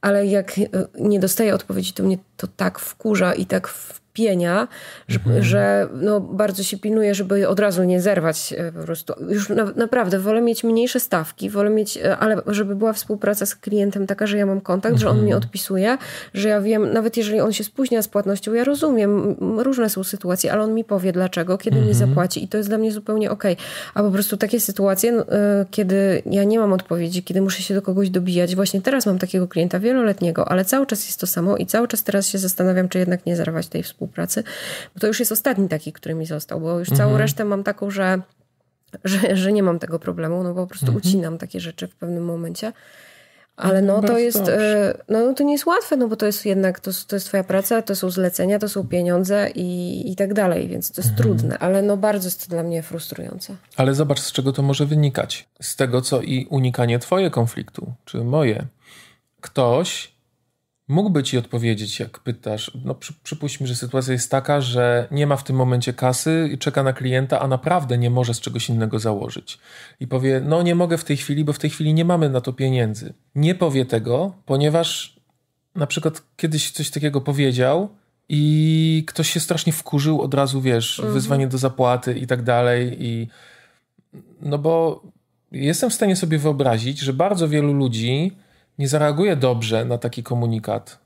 Ale jak e, nie dostaję odpowiedzi, to mnie to tak wkurza i tak pienia, że, mhm. że, no, bardzo się pilnuję, żeby od razu nie zerwać e, po prostu. Już na, naprawdę wolę mieć mniejsze stawki, wolę mieć, e, ale żeby była współpraca z klientem taka, że ja mam kontakt, mhm. że on mi mhm. odpisuje, że ja wiem, nawet jeżeli on się spóźnia z płatnością, ja rozumiem, różne są sytuacje, ale on mi powie dlaczego, kiedy mhm. mi zapłaci i to jest dla mnie zupełnie okej. Okay. A po prostu takie sytuacje, no, e, kiedy ja nie mam odpowiedzi, kiedy muszę się do kogoś dobijać. Właśnie teraz mam takiego klienta wieloletniego, ale cały czas jest to samo i cały czas teraz się zastanawiam, czy jednak nie zerwać tej współpracy współpracy, bo to już jest ostatni taki, który mi został, bo już mhm. całą resztę mam taką, że, że, że nie mam tego problemu, no bo po prostu mhm. ucinam takie rzeczy w pewnym momencie. Ale no to jest, e, no, no to nie jest łatwe, no bo to jest jednak, to, to jest twoja praca, to są zlecenia, to są pieniądze i, i tak dalej, więc to jest mhm. trudne, ale no bardzo jest to dla mnie frustrujące. Ale zobacz, z czego to może wynikać. Z tego, co i unikanie twoje konfliktu, czy moje. Ktoś mógłby ci odpowiedzieć, jak pytasz. No, przy, przypuśćmy, że sytuacja jest taka, że nie ma w tym momencie kasy i czeka na klienta, a naprawdę nie może z czegoś innego założyć. I powie: No, nie mogę w tej chwili, bo w tej chwili nie mamy na to pieniędzy. Nie powie tego, ponieważ na przykład kiedyś coś takiego powiedział. I ktoś się strasznie wkurzył od razu, wiesz, mhm. wyzwanie do zapłaty i tak dalej. I no bo jestem w stanie sobie wyobrazić, że bardzo wielu ludzi nie zareaguje dobrze na taki komunikat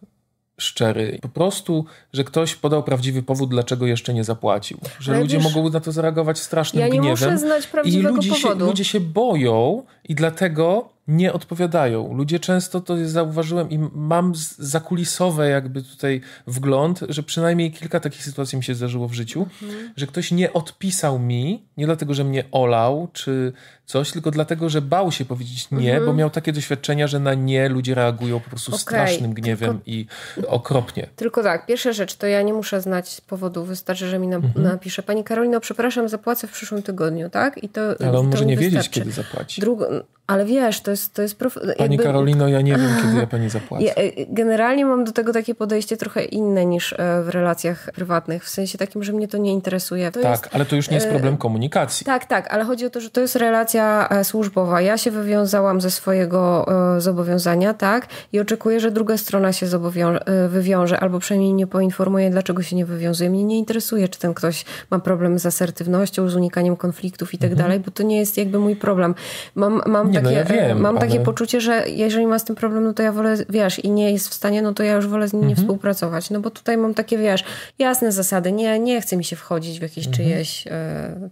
szczery. Po prostu, że ktoś podał prawdziwy powód, dlaczego jeszcze nie zapłacił. Że Ale ludzie wiesz, mogą na to zareagować strasznym ja nie gniewem. Muszę znać prawdziwego I ludzie powodu. się, ludzie się boją i dlatego nie odpowiadają. Ludzie często to zauważyłem i mam zakulisowe jakby tutaj wgląd, że przynajmniej kilka takich sytuacji mi się zdarzyło w życiu, mhm. że ktoś nie odpisał mi, nie dlatego, że mnie olał, czy coś, tylko dlatego, że bał się powiedzieć nie, bo mhm. miał takie doświadczenia, że na nie ludzie reagują po prostu okay, strasznym gniewem tylko, i okropnie. Tylko tak, pierwsza rzecz, to ja nie muszę znać powodu, wystarczy, że mi na, mm napisze Pani Karolino, przepraszam, zapłacę w przyszłym tygodniu, tak? I to, ale on to może nie wiedzieć, kiedy zapłaci. Drugo, ale wiesz, to jest... To jest prof... Pani jakby... Karolino, ja nie wiem, kiedy ja Pani zapłacę. Ja, y, generalnie mam do tego takie podejście trochę inne niż e, w relacjach prywatnych, w sensie takim, że mnie to nie interesuje. To tak, jest... ale to już nie jest e, problem komunikacji. Tak, tak, ale chodzi o to, że to jest relacja kwestia e, służbowa. Ja się wywiązałam ze swojego e, zobowiązania, tak, i oczekuję, że druga strona się e, wywiąże, albo przynajmniej nie poinformuje, dlaczego się nie wywiązuje. Mnie nie interesuje, czy ten ktoś ma problem z asertywnością, z unikaniem konfliktów i tak mhm. dalej, bo to nie jest jakby mój problem. Mam, mam, nie, no takie, no ja wiem, mam ale... takie poczucie, że jeżeli ma z tym problem, no to ja wolę, wiesz, i nie jest w stanie, no to ja już wolę z nim mhm. nie współpracować. No bo tutaj mam takie, wiesz, jasne zasady, nie, nie chce mi się wchodzić w jakieś mhm. czyjeś y,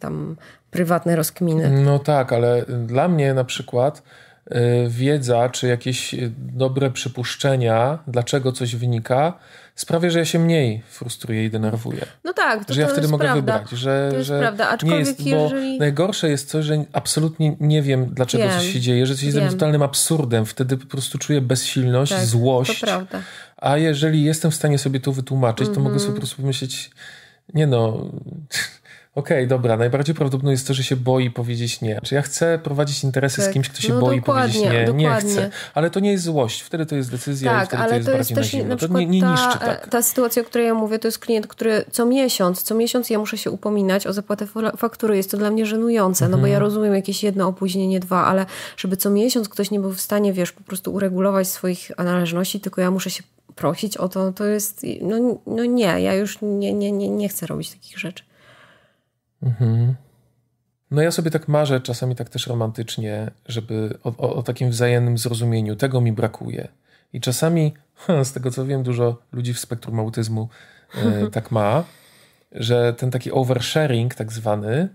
tam prywatne rozkminy. No tak, ale dla mnie na przykład y, wiedza czy jakieś y, dobre przypuszczenia, dlaczego coś wynika, sprawia, że ja się mniej frustruję i denerwuję. No tak, to, że ja wtedy mogę prawda. wybrać, że, to jest że prawda. Aczkolwiek nie jest, jeżeli... bo najgorsze jest coś, że absolutnie nie wiem, dlaczego wiem, coś się dzieje, że coś jest totalnym absurdem, wtedy po prostu czuję bezsilność, tak, złość. To prawda. A jeżeli jestem w stanie sobie to wytłumaczyć, to mm -hmm. mogę sobie mhm. po prostu pomyśleć, nie no, Okej, okay, dobra. Najbardziej prawdopodobne jest to, że się boi powiedzieć nie. Czy znaczy, ja chcę prowadzić interesy tak. z kimś, kto się no boi powiedzieć nie, dokładnie. nie chcę. Ale to nie jest złość. Wtedy to jest decyzja tak, i wtedy ale to jest, to jest też na, no nie, nie niszczy, ta, tak. ta sytuacja, o której ja mówię, to jest klient, który co miesiąc, co miesiąc ja muszę się upominać o zapłatę faktury. Jest to dla mnie żenujące, mhm. no bo mhm. ja rozumiem jakieś jedno opóźnienie, dwa, ale żeby co miesiąc ktoś nie był w stanie, wiesz, po prostu uregulować swoich należności, tylko ja muszę się prosić o to, to jest, no, no nie, ja już nie, nie, nie, nie chcę robić takich rzeczy. Mhm. No ja sobie tak marzę, czasami tak też romantycznie, żeby o, o, o takim wzajemnym zrozumieniu. Tego mi brakuje. I czasami, z tego co wiem, dużo ludzi w spektrum autyzmu y, <laughs> tak ma, że ten taki oversharing tak zwany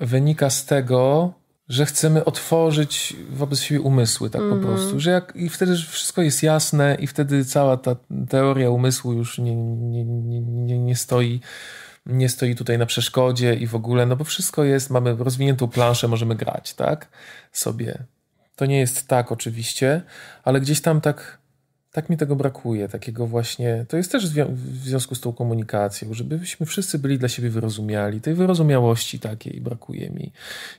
wynika z tego, że chcemy otworzyć wobec siebie umysły, tak mm. po mhm. prostu. Że jak, I wtedy wszystko jest jasne, i wtedy cała ta teoria umysłu już nie, nie, nie, nie stoi nie stoi tutaj na przeszkodzie i w ogóle, no bo wszystko jest, mamy rozwiniętą planszę, możemy grać, tak? Sobie. To nie jest tak oczywiście, ale gdzieś tam tak, tak mi tego brakuje, takiego właśnie, to jest też w związku z tą komunikacją, żebyśmy wszyscy byli dla siebie wyrozumiali, tej wyrozumiałości takiej brakuje mi.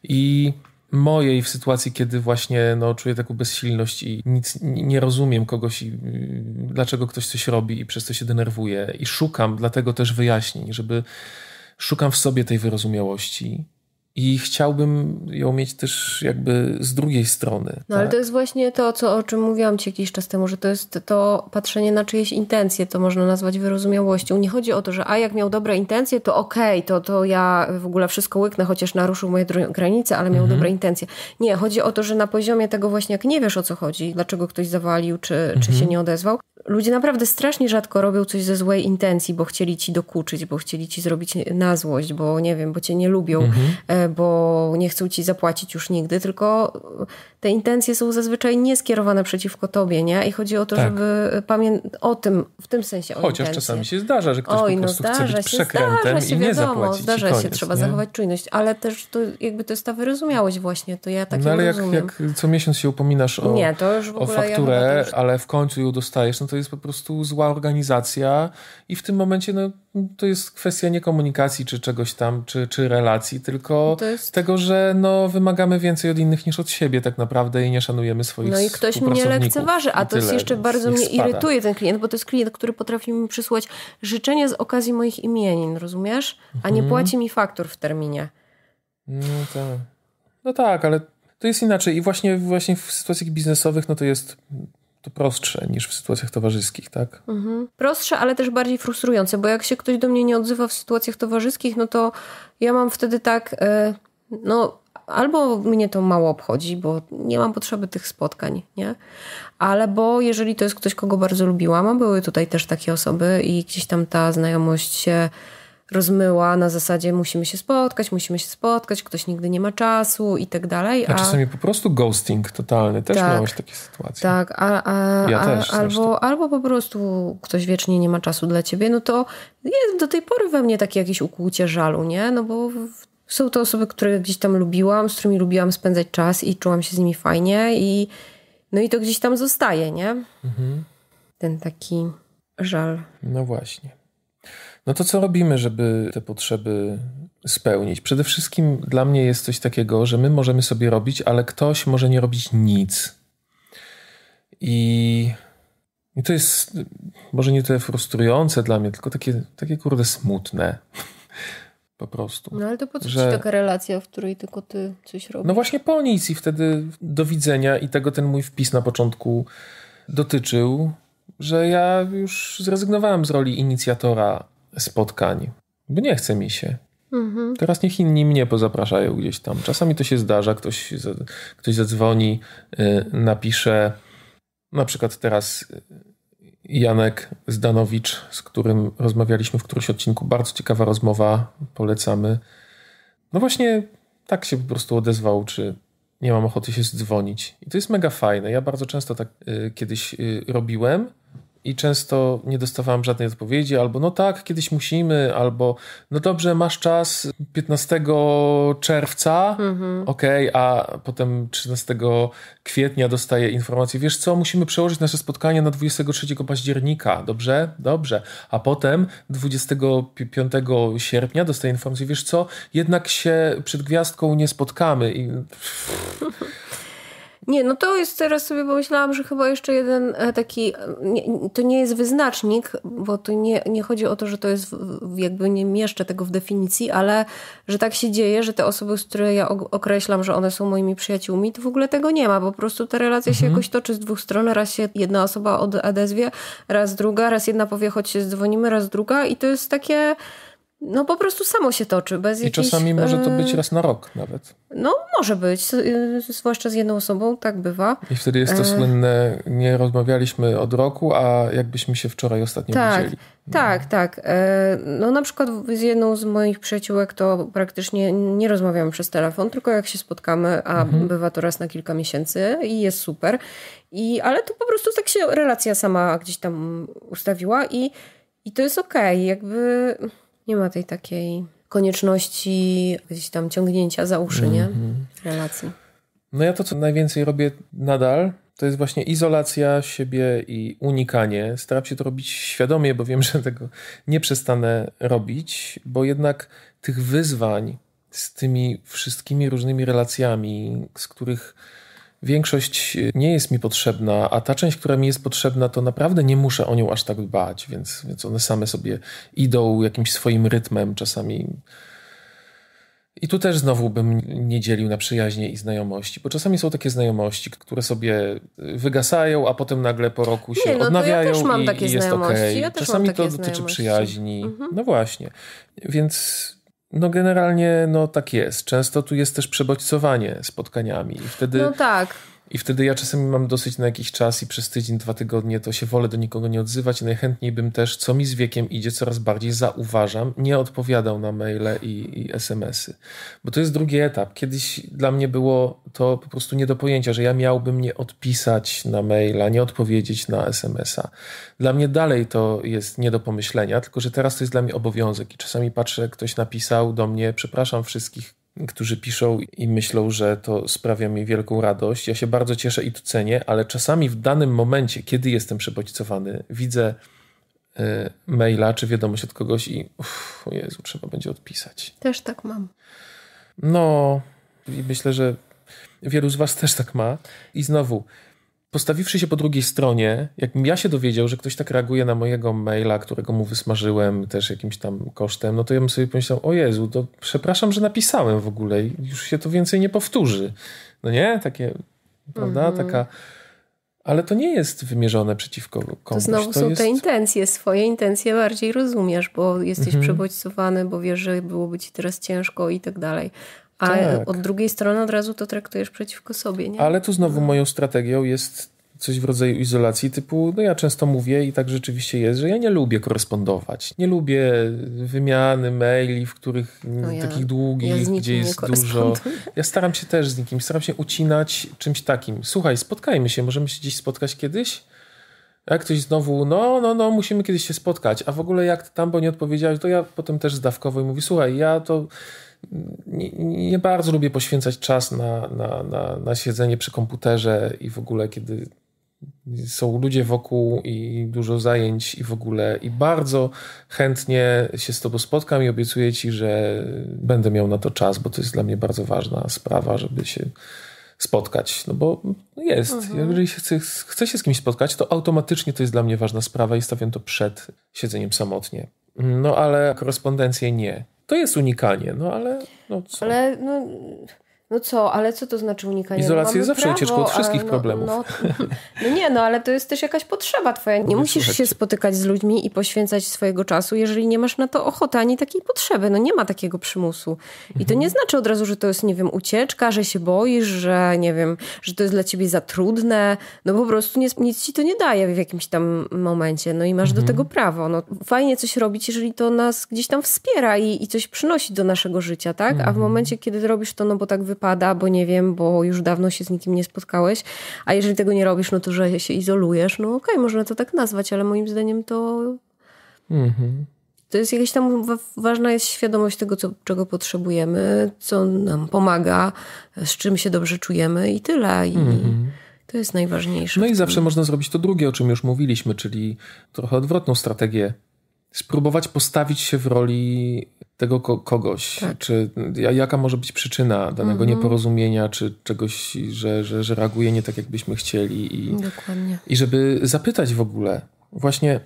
I mojej w sytuacji, kiedy właśnie no, czuję taką bezsilność i nic nie rozumiem kogoś i y, dlaczego ktoś coś robi i przez to się denerwuje i szukam dlatego też wyjaśnień, żeby szukam w sobie tej wyrozumiałości, i chciałbym ją mieć też jakby z drugiej strony. No tak? ale to jest właśnie to, co, o czym mówiłam ci jakiś czas temu, że to jest to patrzenie na czyjeś intencje, to można nazwać wyrozumiałością. Nie chodzi o to, że a jak miał dobre intencje, to okej, okay, to, to ja w ogóle wszystko łyknę, chociaż naruszył moje granice, ale miał mhm. dobre intencje. Nie, chodzi o to, że na poziomie tego właśnie, jak nie wiesz o co chodzi, dlaczego ktoś zawalił, czy, mhm. czy się mhm. nie odezwał, ludzie naprawdę strasznie rzadko robią coś ze złej intencji, bo chcieli ci dokuczyć, bo chcieli ci zrobić na złość, bo nie wiem, bo cię nie lubią, mhm e, bo nie chcą ci zapłacić już nigdy, tylko te intencje są zazwyczaj nieskierowane przeciwko tobie, nie? I chodzi o to, tak. żeby pamiętać o tym, w tym sensie o Chociaż intencje. czasami się zdarza, że ktoś Oj, po no prostu no chce być się, przekrętem się, i wiadomo, zapłacić. Zdarza koniec, się, trzeba nie? zachować czujność, ale też to jakby to jest ta wyrozumiałość właśnie, to ja tak No ale jak, jak, co miesiąc się upominasz o, nie, o fakturę, ja ale w końcu ją dostajesz, no to jest po prostu zła organizacja i w tym momencie no, to jest kwestia nie komunikacji czy czegoś tam, czy, czy relacji, tylko jest... tego, że no, wymagamy więcej od innych niż od siebie tak naprawdę naprawdę i nie szanujemy swoich No i ktoś mnie lekceważy, a to jest jeszcze bardzo mnie spada. irytuje ten klient, bo to jest klient, który potrafi mi przysłać życzenie z okazji moich imienin, rozumiesz? A nie mhm. płaci mi faktur w terminie. No tak. No tak, ale to jest inaczej i właśnie, właśnie w sytuacjach biznesowych no to jest to prostsze niż w sytuacjach towarzyskich, tak? Mhm. Prostsze, ale też bardziej frustrujące, bo jak się ktoś do mnie nie odzywa w sytuacjach towarzyskich, no to ja mam wtedy tak, e, no albo mnie to mało obchodzi, bo nie mam potrzeby tych spotkań, nie? Ale bo jeżeli to jest ktoś, kogo bardzo lubiłam, a były tutaj też takie osoby i gdzieś tam ta znajomość się rozmyła na zasadzie musimy się spotkać, musimy się spotkać, ktoś nigdy nie ma czasu i tak dalej. A, czasami po prostu ghosting totalny, też tak, miałeś takie sytuacje. Tak, a, a, ja też, albo, albo po prostu ktoś wiecznie nie ma czasu dla ciebie, no to jest do tej pory we mnie takie jakieś ukłucie żalu, nie? No bo są to osoby, które gdzieś tam lubiłam, z którymi lubiłam spędzać czas i czułam się z nimi fajnie i no i to gdzieś tam zostaje, nie? Mhm. Ten taki żal. No właśnie. No to co robimy, żeby te potrzeby spełnić? Przede wszystkim dla mnie jest coś takiego, że my możemy sobie robić, ale ktoś może nie robić nic. I, i to jest może nie tyle frustrujące dla mnie, tylko takie, takie kurde smutne po prostu. No ale to po co że... taka relacja, w której tylko ty coś robisz? No właśnie po nic i wtedy do widzenia i tego ten mój wpis na początku dotyczył, że ja już zrezygnowałem z roli inicjatora spotkań, bo nie chce mi się. Mhm. Teraz niech inni mnie pozapraszają gdzieś tam. Czasami to się zdarza, ktoś, ktoś zadzwoni, y, napisze na przykład teraz Janek Zdanowicz, z którym rozmawialiśmy w którymś odcinku. Bardzo ciekawa rozmowa, polecamy. No właśnie tak się po prostu odezwał, czy nie mam ochoty się zdzwonić. I to jest mega fajne. Ja bardzo często tak y, kiedyś y, robiłem i często nie dostawałem żadnej odpowiedzi, albo no tak, kiedyś musimy, albo no dobrze, masz czas 15 czerwca, ok mhm. okej, okay, a potem 13 kwietnia dostaję informację, wiesz co, musimy przełożyć nasze spotkanie na 23 października, dobrze? Dobrze. A potem 25 sierpnia dostaję informację, wiesz co, jednak się przed gwiazdką nie spotkamy i... Pff, <laughs> Nie, no to jest teraz sobie pomyślałam, że chyba jeszcze jeden e, taki, e, nie, to nie jest wyznacznik, bo tu nie, nie chodzi o to, że to jest, jakby nie mieszczę tego w definicji, ale że tak się dzieje, że te osoby, które ja określam, że one są moimi przyjaciółmi, to w ogóle tego nie ma, po prostu ta relacja mhm. się jakoś toczy z dwóch stron, raz się jedna osoba odezwie, raz druga, raz jedna powie, choć się dzwonimy, raz druga i to jest takie no po prostu samo się toczy. Bez I czasami może to być e, raz na rok nawet. No może być, y, zwłaszcza z jedną osobą, tak bywa. I wtedy jest to e... słynne, nie rozmawialiśmy od roku, a jakbyśmy się wczoraj ostatnio tak, widzieli. No. Tak, tak. E, no na przykład z jedną z moich przyjaciółek to praktycznie nie rozmawiamy przez telefon, tylko jak się spotkamy, a mhm. bywa to raz na kilka miesięcy i jest super. I, ale to po prostu tak się relacja sama gdzieś tam ustawiła i, i to jest okej. Okay. Jakby nie ma tej takiej konieczności gdzieś tam ciągnięcia za uszy, mm -hmm. nie? Mhm. Relacji. No ja to, co najwięcej robię nadal, to jest właśnie izolacja siebie i unikanie. Staram się to robić świadomie, bo wiem, <laughs> że tego nie przestanę robić, bo jednak tych wyzwań z tymi wszystkimi różnymi relacjami, z których większość e, nie jest mi potrzebna, a ta część, która mi jest potrzebna, to naprawdę nie muszę o nią aż tak dbać, więc, więc one same sobie idą jakimś swoim rytmem czasami. I tu też znowu bym nie dzielił na przyjaźnie i znajomości, bo czasami są takie znajomości, które sobie e, wygasają, a potem nagle po roku się nie, no odnawiają ja i, i, jest ok. Ja czasami to dotyczy znajomości. przyjaźni. Mhm. No właśnie. Więc no generalnie no tak jest. Często tu jest też przebodźcowanie spotkaniami. Wtedy, no tak. I wtedy ja czasami mam dosyć na jakiś czas i przez tydzień, dwa tygodnie to się wolę do nikogo nie odzywać. najchętniej bym też, co mi z wiekiem idzie, coraz bardziej zauważam, nie odpowiadał na maile i, i Bo to jest drugi etap. Kiedyś dla mnie było to po prostu nie do pojęcia, że ja miałbym nie odpisać na maila, nie odpowiedzieć na SMSa. Dla mnie dalej to jest nie do pomyślenia, tylko że teraz to jest dla mnie obowiązek. I czasami patrzę, ktoś napisał do mnie, przepraszam wszystkich, którzy piszą i myślą, że to sprawia mi wielką radość. Ja się bardzo cieszę i to cenię, ale czasami w danym momencie, kiedy jestem przebodźcowany, widzę y, maila czy wiadomość od kogoś i uff, o Jezu, trzeba będzie odpisać. Też tak mam. No i myślę, że wielu z was też tak ma. I znowu, postawiwszy się po drugiej stronie, jakbym ja się dowiedział, że ktoś tak reaguje na mojego maila, którego mu wysmażyłem też jakimś tam kosztem, no to ja bym sobie pomyślał, o Jezu, to przepraszam, że napisałem w ogóle i już się to więcej nie powtórzy. No nie? Takie, prawda? Mm. Taka... Ale to nie jest wymierzone przeciwko komuś. To znowu to są jest... te intencje, swoje intencje bardziej rozumiesz, bo jesteś mm -hmm. przebodźcowany, bo wiesz, że byłoby ci teraz ciężko i tak dalej. A tak. od drugiej strony od razu to traktujesz przeciwko sobie, nie? Ale tu znowu moją strategią jest coś w rodzaju izolacji, typu, no ja często mówię i tak rzeczywiście jest, że ja nie lubię korespondować. Nie lubię wymiany maili, w których no ja, takich długich, ja gdzie jest dużo. Ja staram się też z nikim, staram się ucinać czymś takim. Słuchaj, spotkajmy się, możemy się dziś spotkać kiedyś? Jak ktoś znowu, no, no, no, musimy kiedyś się spotkać. A w ogóle jak tam, bo nie odpowiedziałeś, to ja potem też zdawkowo i mówi, słuchaj, ja to nie, nie, bardzo lubię poświęcać czas na, na, na, na siedzenie przy komputerze i w ogóle, kiedy są ludzie wokół i dużo zajęć i w ogóle. I bardzo chętnie się z Tobą spotkam i obiecuję Ci, że będę miał na to czas, bo to jest dla mnie bardzo ważna sprawa, żeby się spotkać. No bo jest. Mhm. Jeżeli się chcę się z kimś spotkać, to automatycznie to jest dla mnie ważna sprawa i stawiam to przed siedzeniem samotnie. No ale korespondencję nie to jest unikanie, no ale no co? Ale no, no co, ale co to znaczy unikanie? Izolacja no jest zawsze prawo, ucieczką od wszystkich no, problemów. No, no, nie, no ale to jest też jakaś potrzeba twoja. Nie Mówię, musisz się spotykać z ludźmi i poświęcać swojego czasu, jeżeli nie masz na to ochoty ani takiej potrzeby. No nie ma takiego przymusu. I mhm. to nie znaczy od razu, że to jest, nie wiem, ucieczka, że się boisz, że nie wiem, że to jest dla ciebie za trudne. No po prostu nie, nic ci to nie daje w jakimś tam momencie. No i masz mhm. do tego prawo. No fajnie coś robić, jeżeli to nas gdzieś tam wspiera i, i coś przynosi do naszego życia, tak? Mhm. A w mhm. momencie, kiedy robisz to, no bo tak wy wypada, bo nie wiem, bo już dawno się z nikim nie spotkałeś, a jeżeli tego nie robisz, no to że się izolujesz, no okej, okay, można to tak nazwać, ale moim zdaniem to... Mhm. To jest jakaś tam ważna jest świadomość tego, co, czego potrzebujemy, co nam pomaga, z czym się dobrze czujemy i tyle. I mhm. To jest najważniejsze. No i zawsze można zrobić to drugie, o czym już mówiliśmy, czyli trochę odwrotną strategię spróbować postawić się w roli tego ko kogoś. Tak. Czy, jaka może być przyczyna danego mhm. nieporozumienia, czy czegoś, że, że, że reaguje nie tak, jakbyśmy chcieli. I, Dokładnie. I żeby zapytać w ogóle. Właśnie e,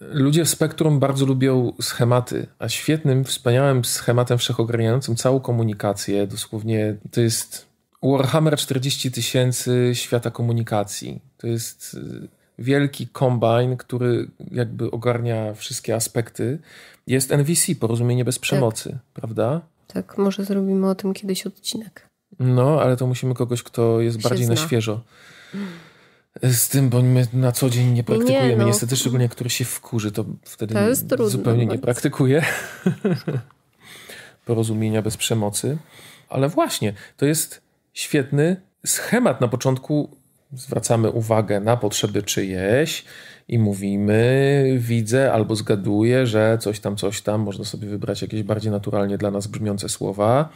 ludzie w spektrum bardzo lubią schematy, a świetnym, wspaniałym schematem wszechogarniającym całą komunikację, dosłownie to jest Warhammer 40 tysięcy świata komunikacji. To jest e, wielki kombajn, który jakby ogarnia wszystkie aspekty, jest NVC, Porozumienie bez tak. Przemocy, tak. prawda? Tak, może zrobimy o tym kiedyś odcinek. No, ale to musimy kogoś, kto jest bardziej zna. na świeżo. Z tym, bo my na co dzień nie praktykujemy. Nie, no. Niestety, szczególnie który się wkurzy, to wtedy to zupełnie nie praktykuje. <laughs> Porozumienia bez przemocy. Ale właśnie, to jest świetny schemat na początku zwracamy uwagę na potrzeby czyjeś i mówimy, widzę albo zgaduję, że coś tam, coś tam, można sobie wybrać jakieś bardziej naturalnie dla nas brzmiące słowa.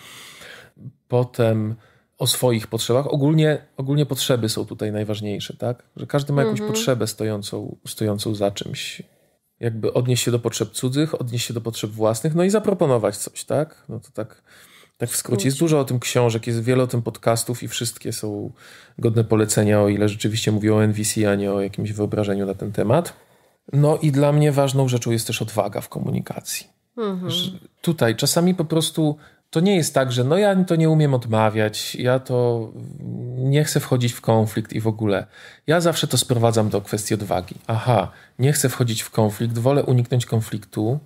Potem o swoich potrzebach. Ogólnie, ogólnie potrzeby są tutaj najważniejsze, tak? Że każdy ma jakąś mm -hmm. potrzebę stojącą, stojącą za czymś. Jakby odnieść się do potrzeb cudzych, odnieść się do potrzeb własnych, no i zaproponować coś, tak? No to tak tak w skrócie. Jest dużo o tym książek, jest wiele o tym podcastów i wszystkie są godne polecenia, o ile rzeczywiście mówię o NVC, a nie o jakimś wyobrażeniu na ten temat. No i dla mnie ważną rzeczą jest też odwaga w komunikacji. Mhm. Tutaj czasami po prostu to nie jest tak, że no ja to nie umiem odmawiać, ja to nie chcę wchodzić w konflikt i w ogóle. Ja zawsze to sprowadzam do kwestii odwagi. Aha, nie chcę wchodzić w konflikt, wolę uniknąć konfliktu,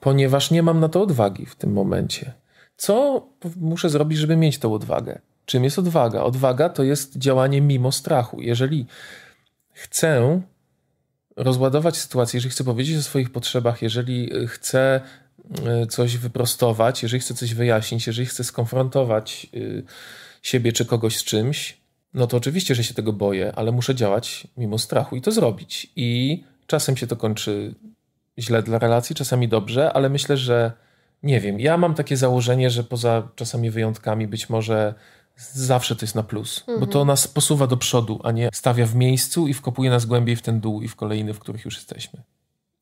ponieważ nie mam na to odwagi w tym momencie. Co muszę zrobić, żeby mieć tą odwagę? Czym jest odwaga? Odwaga to jest działanie mimo strachu. Jeżeli chcę rozładować sytuację, jeżeli chcę powiedzieć o swoich potrzebach, jeżeli e, chcę e, coś wyprostować, jeżeli chcę coś wyjaśnić, jeżeli chcę skonfrontować e, siebie czy kogoś z czymś, no to oczywiście, że się tego boję, ale muszę działać mimo strachu i to zrobić. I czasem się to kończy źle dla relacji, czasami dobrze, ale myślę, że nie wiem, ja mam takie założenie, że poza czasami wyjątkami być może zawsze to jest na plus, bo to mhm. nas posuwa do przodu, a nie stawia w miejscu i wkopuje nas głębiej w ten dół i w kolejny, w których już jesteśmy.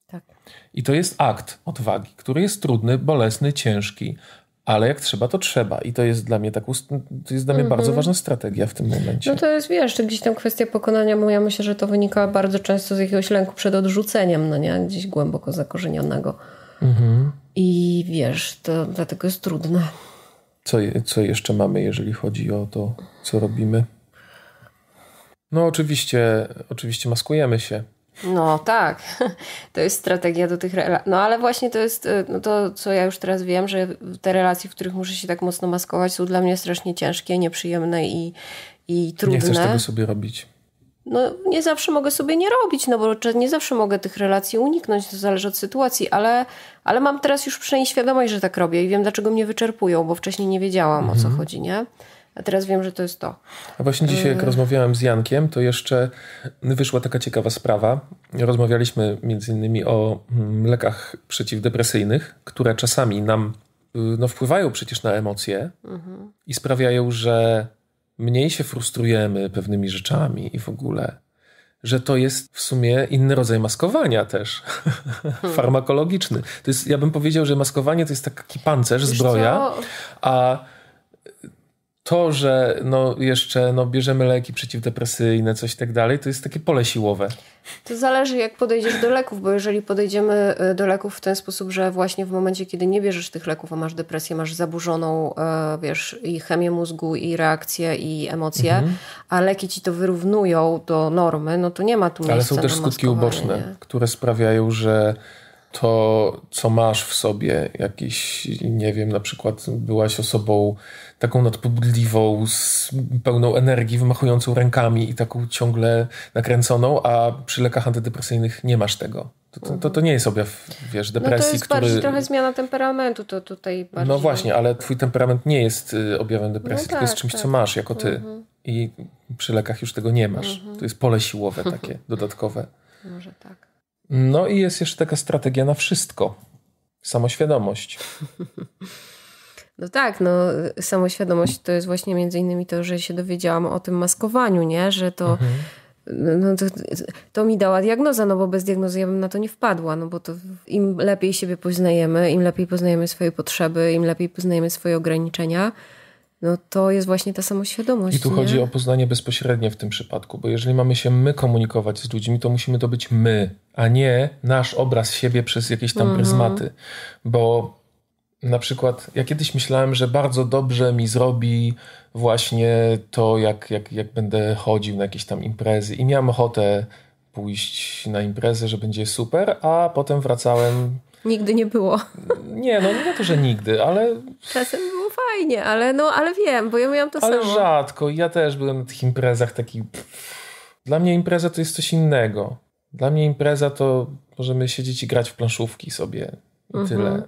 Tak. I to jest akt odwagi, który jest trudny, bolesny, ciężki, ale jak trzeba, to trzeba. I to jest dla mnie taką, to jest dla mnie bardzo mhm. ważna strategia w tym momencie. No to jest, wiesz, gdzieś tam kwestia pokonania bo ja myślę, że to wynika bardzo często z jakiegoś lęku przed odrzuceniem, no nie? Gdzieś głęboko zakorzenionego. Mhm. I wiesz, to dlatego jest trudne. Co, co jeszcze mamy, jeżeli chodzi o to, co robimy? No, oczywiście, oczywiście maskujemy się. No tak, <laughs> to jest strategia do tych relacji. No ale właśnie to jest e, no to, co ja już teraz wiem, że te relacje, w których muszę się tak mocno maskować, są dla mnie strasznie ciężkie, nieprzyjemne i, i trudne. Nie chcesz tego sobie robić no, nie zawsze mogę sobie nie robić, no bo nie zawsze mogę tych relacji uniknąć, to zależy od sytuacji, ale, ale mam teraz już przynajmniej świadomość, że tak robię i wiem, dlaczego mnie wyczerpują, bo wcześniej nie wiedziałam o co mhm. chodzi, nie? A teraz wiem, że to jest to. A właśnie dzisiaj, jak y. rozmawiałem z Jankiem, to jeszcze wyszła taka ciekawa sprawa. Rozmawialiśmy między innymi o mm, lekach przeciwdepresyjnych, które czasami nam y, no, wpływają przecież na emocje mhm. i sprawiają, że mniej się frustrujemy pewnymi rzeczami i w ogóle, że to jest w sumie inny rodzaj maskowania też, hmm. <laughs> farmakologiczny. To jest, ja bym powiedział, że maskowanie to jest taki pancerz, Wiesz zbroja, co? a to, że no jeszcze no bierzemy leki przeciwdepresyjne, coś i tak dalej, to jest takie pole siłowe. To zależy, jak podejdziesz do leków, bo jeżeli podejdziemy e, do leków w ten sposób, że właśnie w momencie, kiedy nie bierzesz tych leków, a masz depresję, masz zaburzoną, e, wiesz, i chemię mózgu, i reakcje, i emocje, mhm. a leki ci to wyrównują do normy, no to nie ma tu miejsca Ale są też skutki uboczne, nie? które sprawiają, że to, co masz w sobie, jakiś, nie wiem, na przykład byłaś osobą taką nadpobudliwą, z pełną energii, wymachującą rękami i taką ciągle nakręconą, a przy lekach antydepresyjnych nie masz tego. To, to, to, nie jest objaw, wiesz, depresji, no to jest który... bardziej trochę zmiana temperamentu, to tutaj no bardziej... No właśnie, ale twój temperament nie jest y, objawem depresji, no tak, tylko jest czymś, tak. co masz jako ty. Mhm. I przy lekach już tego nie masz. Mhm. To jest pole siłowe takie, dodatkowe. Może tak. No i jest jeszcze taka strategia na wszystko. Samoświadomość. <laughs> No tak, no samoświadomość to jest właśnie między innymi to, że się dowiedziałam o tym maskowaniu, nie? Że to... Mhm. No to, to, mi dała diagnoza, no bo bez diagnozy ja bym na to nie wpadła, no bo to im lepiej siebie poznajemy, im lepiej poznajemy swoje potrzeby, im lepiej poznajemy swoje ograniczenia, no to jest właśnie ta samoświadomość. I tu nie? chodzi o poznanie bezpośrednie w tym przypadku, bo jeżeli mamy się my komunikować z ludźmi, to musimy to być my, a nie nasz obraz siebie przez jakieś tam mhm. pryzmaty. Bo na przykład ja kiedyś myślałem, że bardzo dobrze mi zrobi właśnie to, jak, jak, jak będę chodził na jakieś tam imprezy i miałem ochotę pójść na imprezę, że będzie super, a potem wracałem Nigdy nie było. Nie, no nie to, że nigdy, ale. Czasem fajnie, ale no, ale wiem, bo ja miałam to ale samo. Ale rzadko. Ja też byłem na tych imprezach taki... Dla mnie impreza to jest coś innego. Dla mnie impreza to możemy siedzieć i grać w planszówki sobie i mhm. tyle.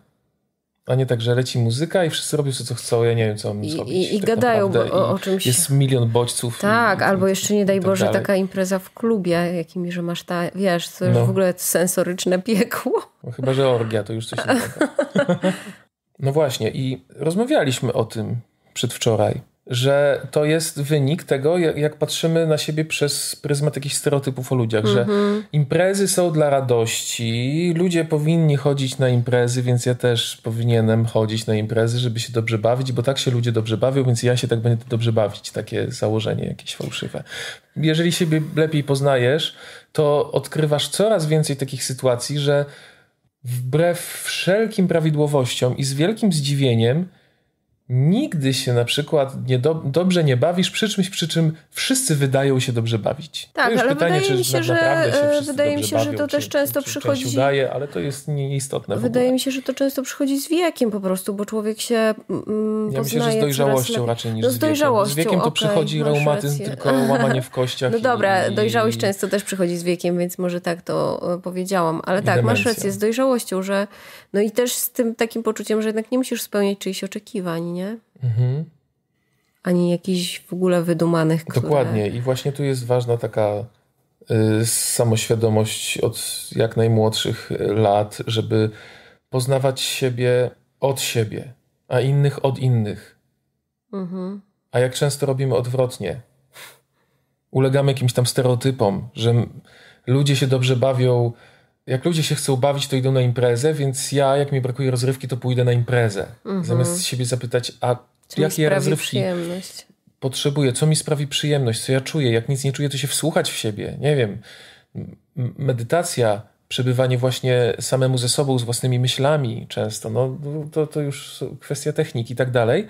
A nie tak, że leci muzyka i wszyscy robią sobie co chcą, ja nie wiem co mam zrobić. I, i tak gadają bo, o, o, czymś. Jest milion bodźców. Tak, i, albo jeszcze nie tak daj tak Boże dalej. taka impreza w klubie, jakimi, że masz ta, wiesz, to już no. w ogóle sensoryczne piekło. No, chyba, że orgia, to już coś innego. <laughs> No właśnie, i rozmawialiśmy o tym przedwczoraj, że to jest wynik tego, jak, patrzymy na siebie przez pryzmat jakichś stereotypów o ludziach, mm -hmm. że mhm. imprezy są dla radości, ludzie powinni chodzić na imprezy, więc ja też powinienem chodzić na imprezy, żeby się dobrze bawić, bo tak się ludzie dobrze bawią, więc ja się tak będę dobrze bawić. Takie założenie jakieś fałszywe. Jeżeli siebie lepiej poznajesz, to odkrywasz coraz więcej takich sytuacji, że Wbrew wszelkim prawidłowościom i z wielkim zdziwieniem nigdy się na przykład nie do, dobrze nie bawisz przy czymś, przy czym wszyscy wydają się dobrze bawić. Tak, ale pytanie, wydaje mi się, że, się e, wydaje mi się, bawią, że to też często czy, przychodzi... udaje, ale to jest nieistotne Wydaje mi się, że to często przychodzi z wiekiem po prostu, bo człowiek się mm, Ja myślę, że z dojrzałością raczej niż no, z dojrzałością, z wiekiem. to okay, przychodzi reumatyzm, tylko łamanie w kościach. <laughs> No dobra, i, dojrzałość często też przychodzi z wiekiem, więc może tak to e, powiedziałam. Ale tak, demencja. masz rację, z dojrzałością, że no i też z tym takim poczuciem, że jednak nie musisz spełniać czyichś oczekiwań, nie? Mhm. Ani jakichś w ogóle wydumanych. Które... Dokładnie. I właśnie tu jest ważna taka y, samoświadomość od jak najmłodszych y, lat, żeby poznawać siebie od siebie, a innych od innych. Mhm. A jak często robimy odwrotnie? Ulegamy jakimś tam stereotypom, że ludzie się dobrze bawią jak ludzie się chcą bawić, to idą na imprezę, więc ja, jak mi brakuje rozrywki, to pójdę na imprezę. Mhm. Zamiast siebie zapytać, a Czy jakie rozrywki przyjemność? potrzebuję, co mi sprawi przyjemność, co ja czuję. Jak nic nie czuję, to się wsłuchać w siebie. Nie wiem, medytacja, przebywanie właśnie samemu ze sobą, z własnymi myślami często, no to, to już kwestia techniki i tak dalej.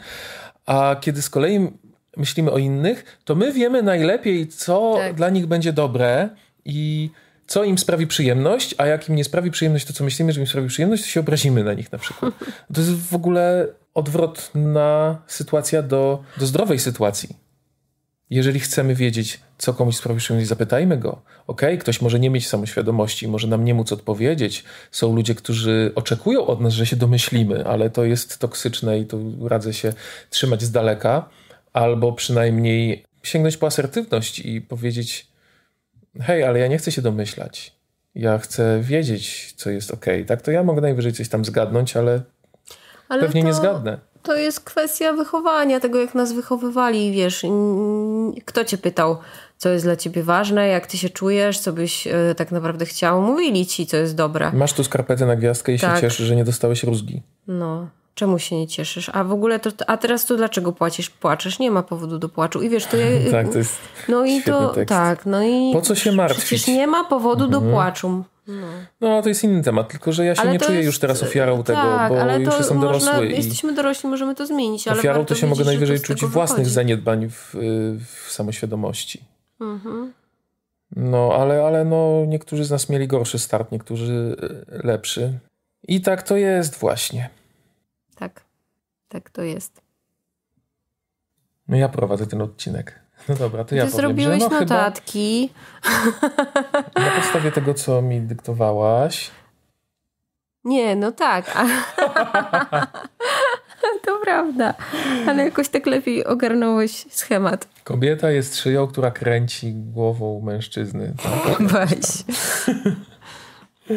A kiedy z kolei myślimy o innych, to my wiemy najlepiej, co tak. dla nich będzie dobre i co im sprawi przyjemność, a jak im nie sprawi przyjemność to, co myślimy, że im sprawi przyjemność, to się obrazimy na nich na przykład. <laughs> To jest w ogóle odwrotna sytuacja do, do zdrowej sytuacji. Jeżeli chcemy wiedzieć, co komuś sprawi przyjemność, zapytajmy go. Ok, ktoś może nie mieć samoświadomości, może nam nie móc odpowiedzieć. Są ludzie, którzy oczekują od nas, że się domyślimy, ale to jest toksyczne i to radzę się trzymać z daleka, albo przynajmniej sięgnąć po asertywność i powiedzieć: hej, ale ja nie chcę się domyślać. Ja chcę wiedzieć, co jest ok. Tak, to ja mogę najwyżej coś tam zgadnąć, ale, ale pewnie to... nie zgadnę to jest kwestia wychowania, tego jak nas wychowywali, wiesz, kto cię pytał, co jest dla ciebie ważne, jak ty się czujesz, co byś y, tak naprawdę chciał, mówili ci, co jest dobre. Masz tu skarpetę na gwiazdkę i tak. się cieszysz, że nie dostałeś rózgi. No. Czemu się nie cieszysz? A w ogóle to, a teraz to dlaczego płacisz? Płaczesz, nie ma powodu do płaczu. I wiesz, to ja, <laughs> tak, to jest no i to tekst. tak, no i Po co się martwić? Przecież nie ma powodu mhm. do płaczu. No. no, to jest inny temat, tylko że ja się ale nie czuję jest, już teraz ofiarą tak, tego, bo ale już jestem dorosły. Można, i jesteśmy dorośli, możemy to zmienić. Ale ofiarą to się mogę najwyżej czuć własnych wychodzi. zaniedbań w, y, w samoświadomości. Mhm. No, ale, ale no, niektórzy z nas mieli gorszy start, niektórzy y, lepszy. I tak to jest właśnie. Tak, tak to jest. No ja prowadzę ten odcinek. No dobra, to Ty ja powiem, zrobiłeś że no notatki. Chyba <laughs> na podstawie tego, co mi dyktowałaś. Nie, no tak. <laughs> to prawda. Ale jakoś tak lepiej ogarnąłeś schemat. Kobieta jest szyją, która kręci głową mężczyzny. Tak, <laughs> Weź. Tak.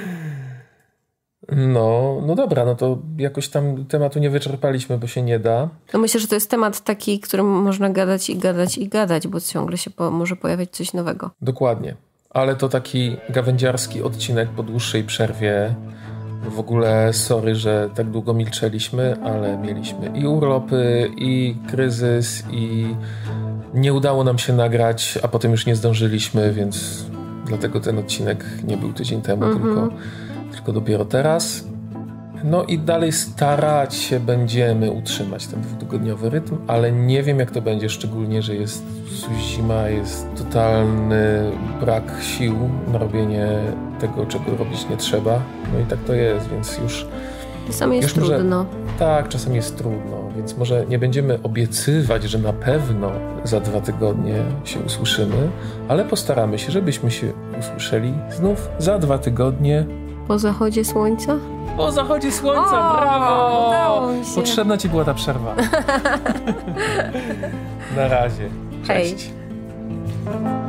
No, no dobra, no to jakoś tam tematu nie wyczerpaliśmy, bo się nie da. No myślę, że to jest temat taki, którym można gadać i gadać i gadać, bo ciągle się po, może pojawiać coś nowego. Dokładnie. Ale to taki gawędziarski odcinek po dłuższej przerwie. W ogóle sorry, że tak długo milczeliśmy, ale mieliśmy i urlopy, i kryzys, i nie udało nam się nagrać, a potem już nie zdążyliśmy, więc dlatego ten odcinek nie był tydzień temu, mm -hmm. tylko tylko dopiero teraz. No i dalej starać się będziemy utrzymać ten dwutygodniowy rytm, ale nie wiem jak to będzie, szczególnie, że jest zima, jest totalny brak sił na robienie tego, czego robić nie trzeba. No i tak to jest, więc już... Czasami jest może, trudno. Tak, czasami jest trudno, więc może nie będziemy obiecywać, że na pewno za dwa tygodnie się usłyszymy, ale postaramy się, żebyśmy się usłyszeli znów za dwa tygodnie po zachodzie słońca? Po zachodzie słońca, o, brawo! Potrzebna ci była ta przerwa. <laughs> Na razie. Cześć. Hej.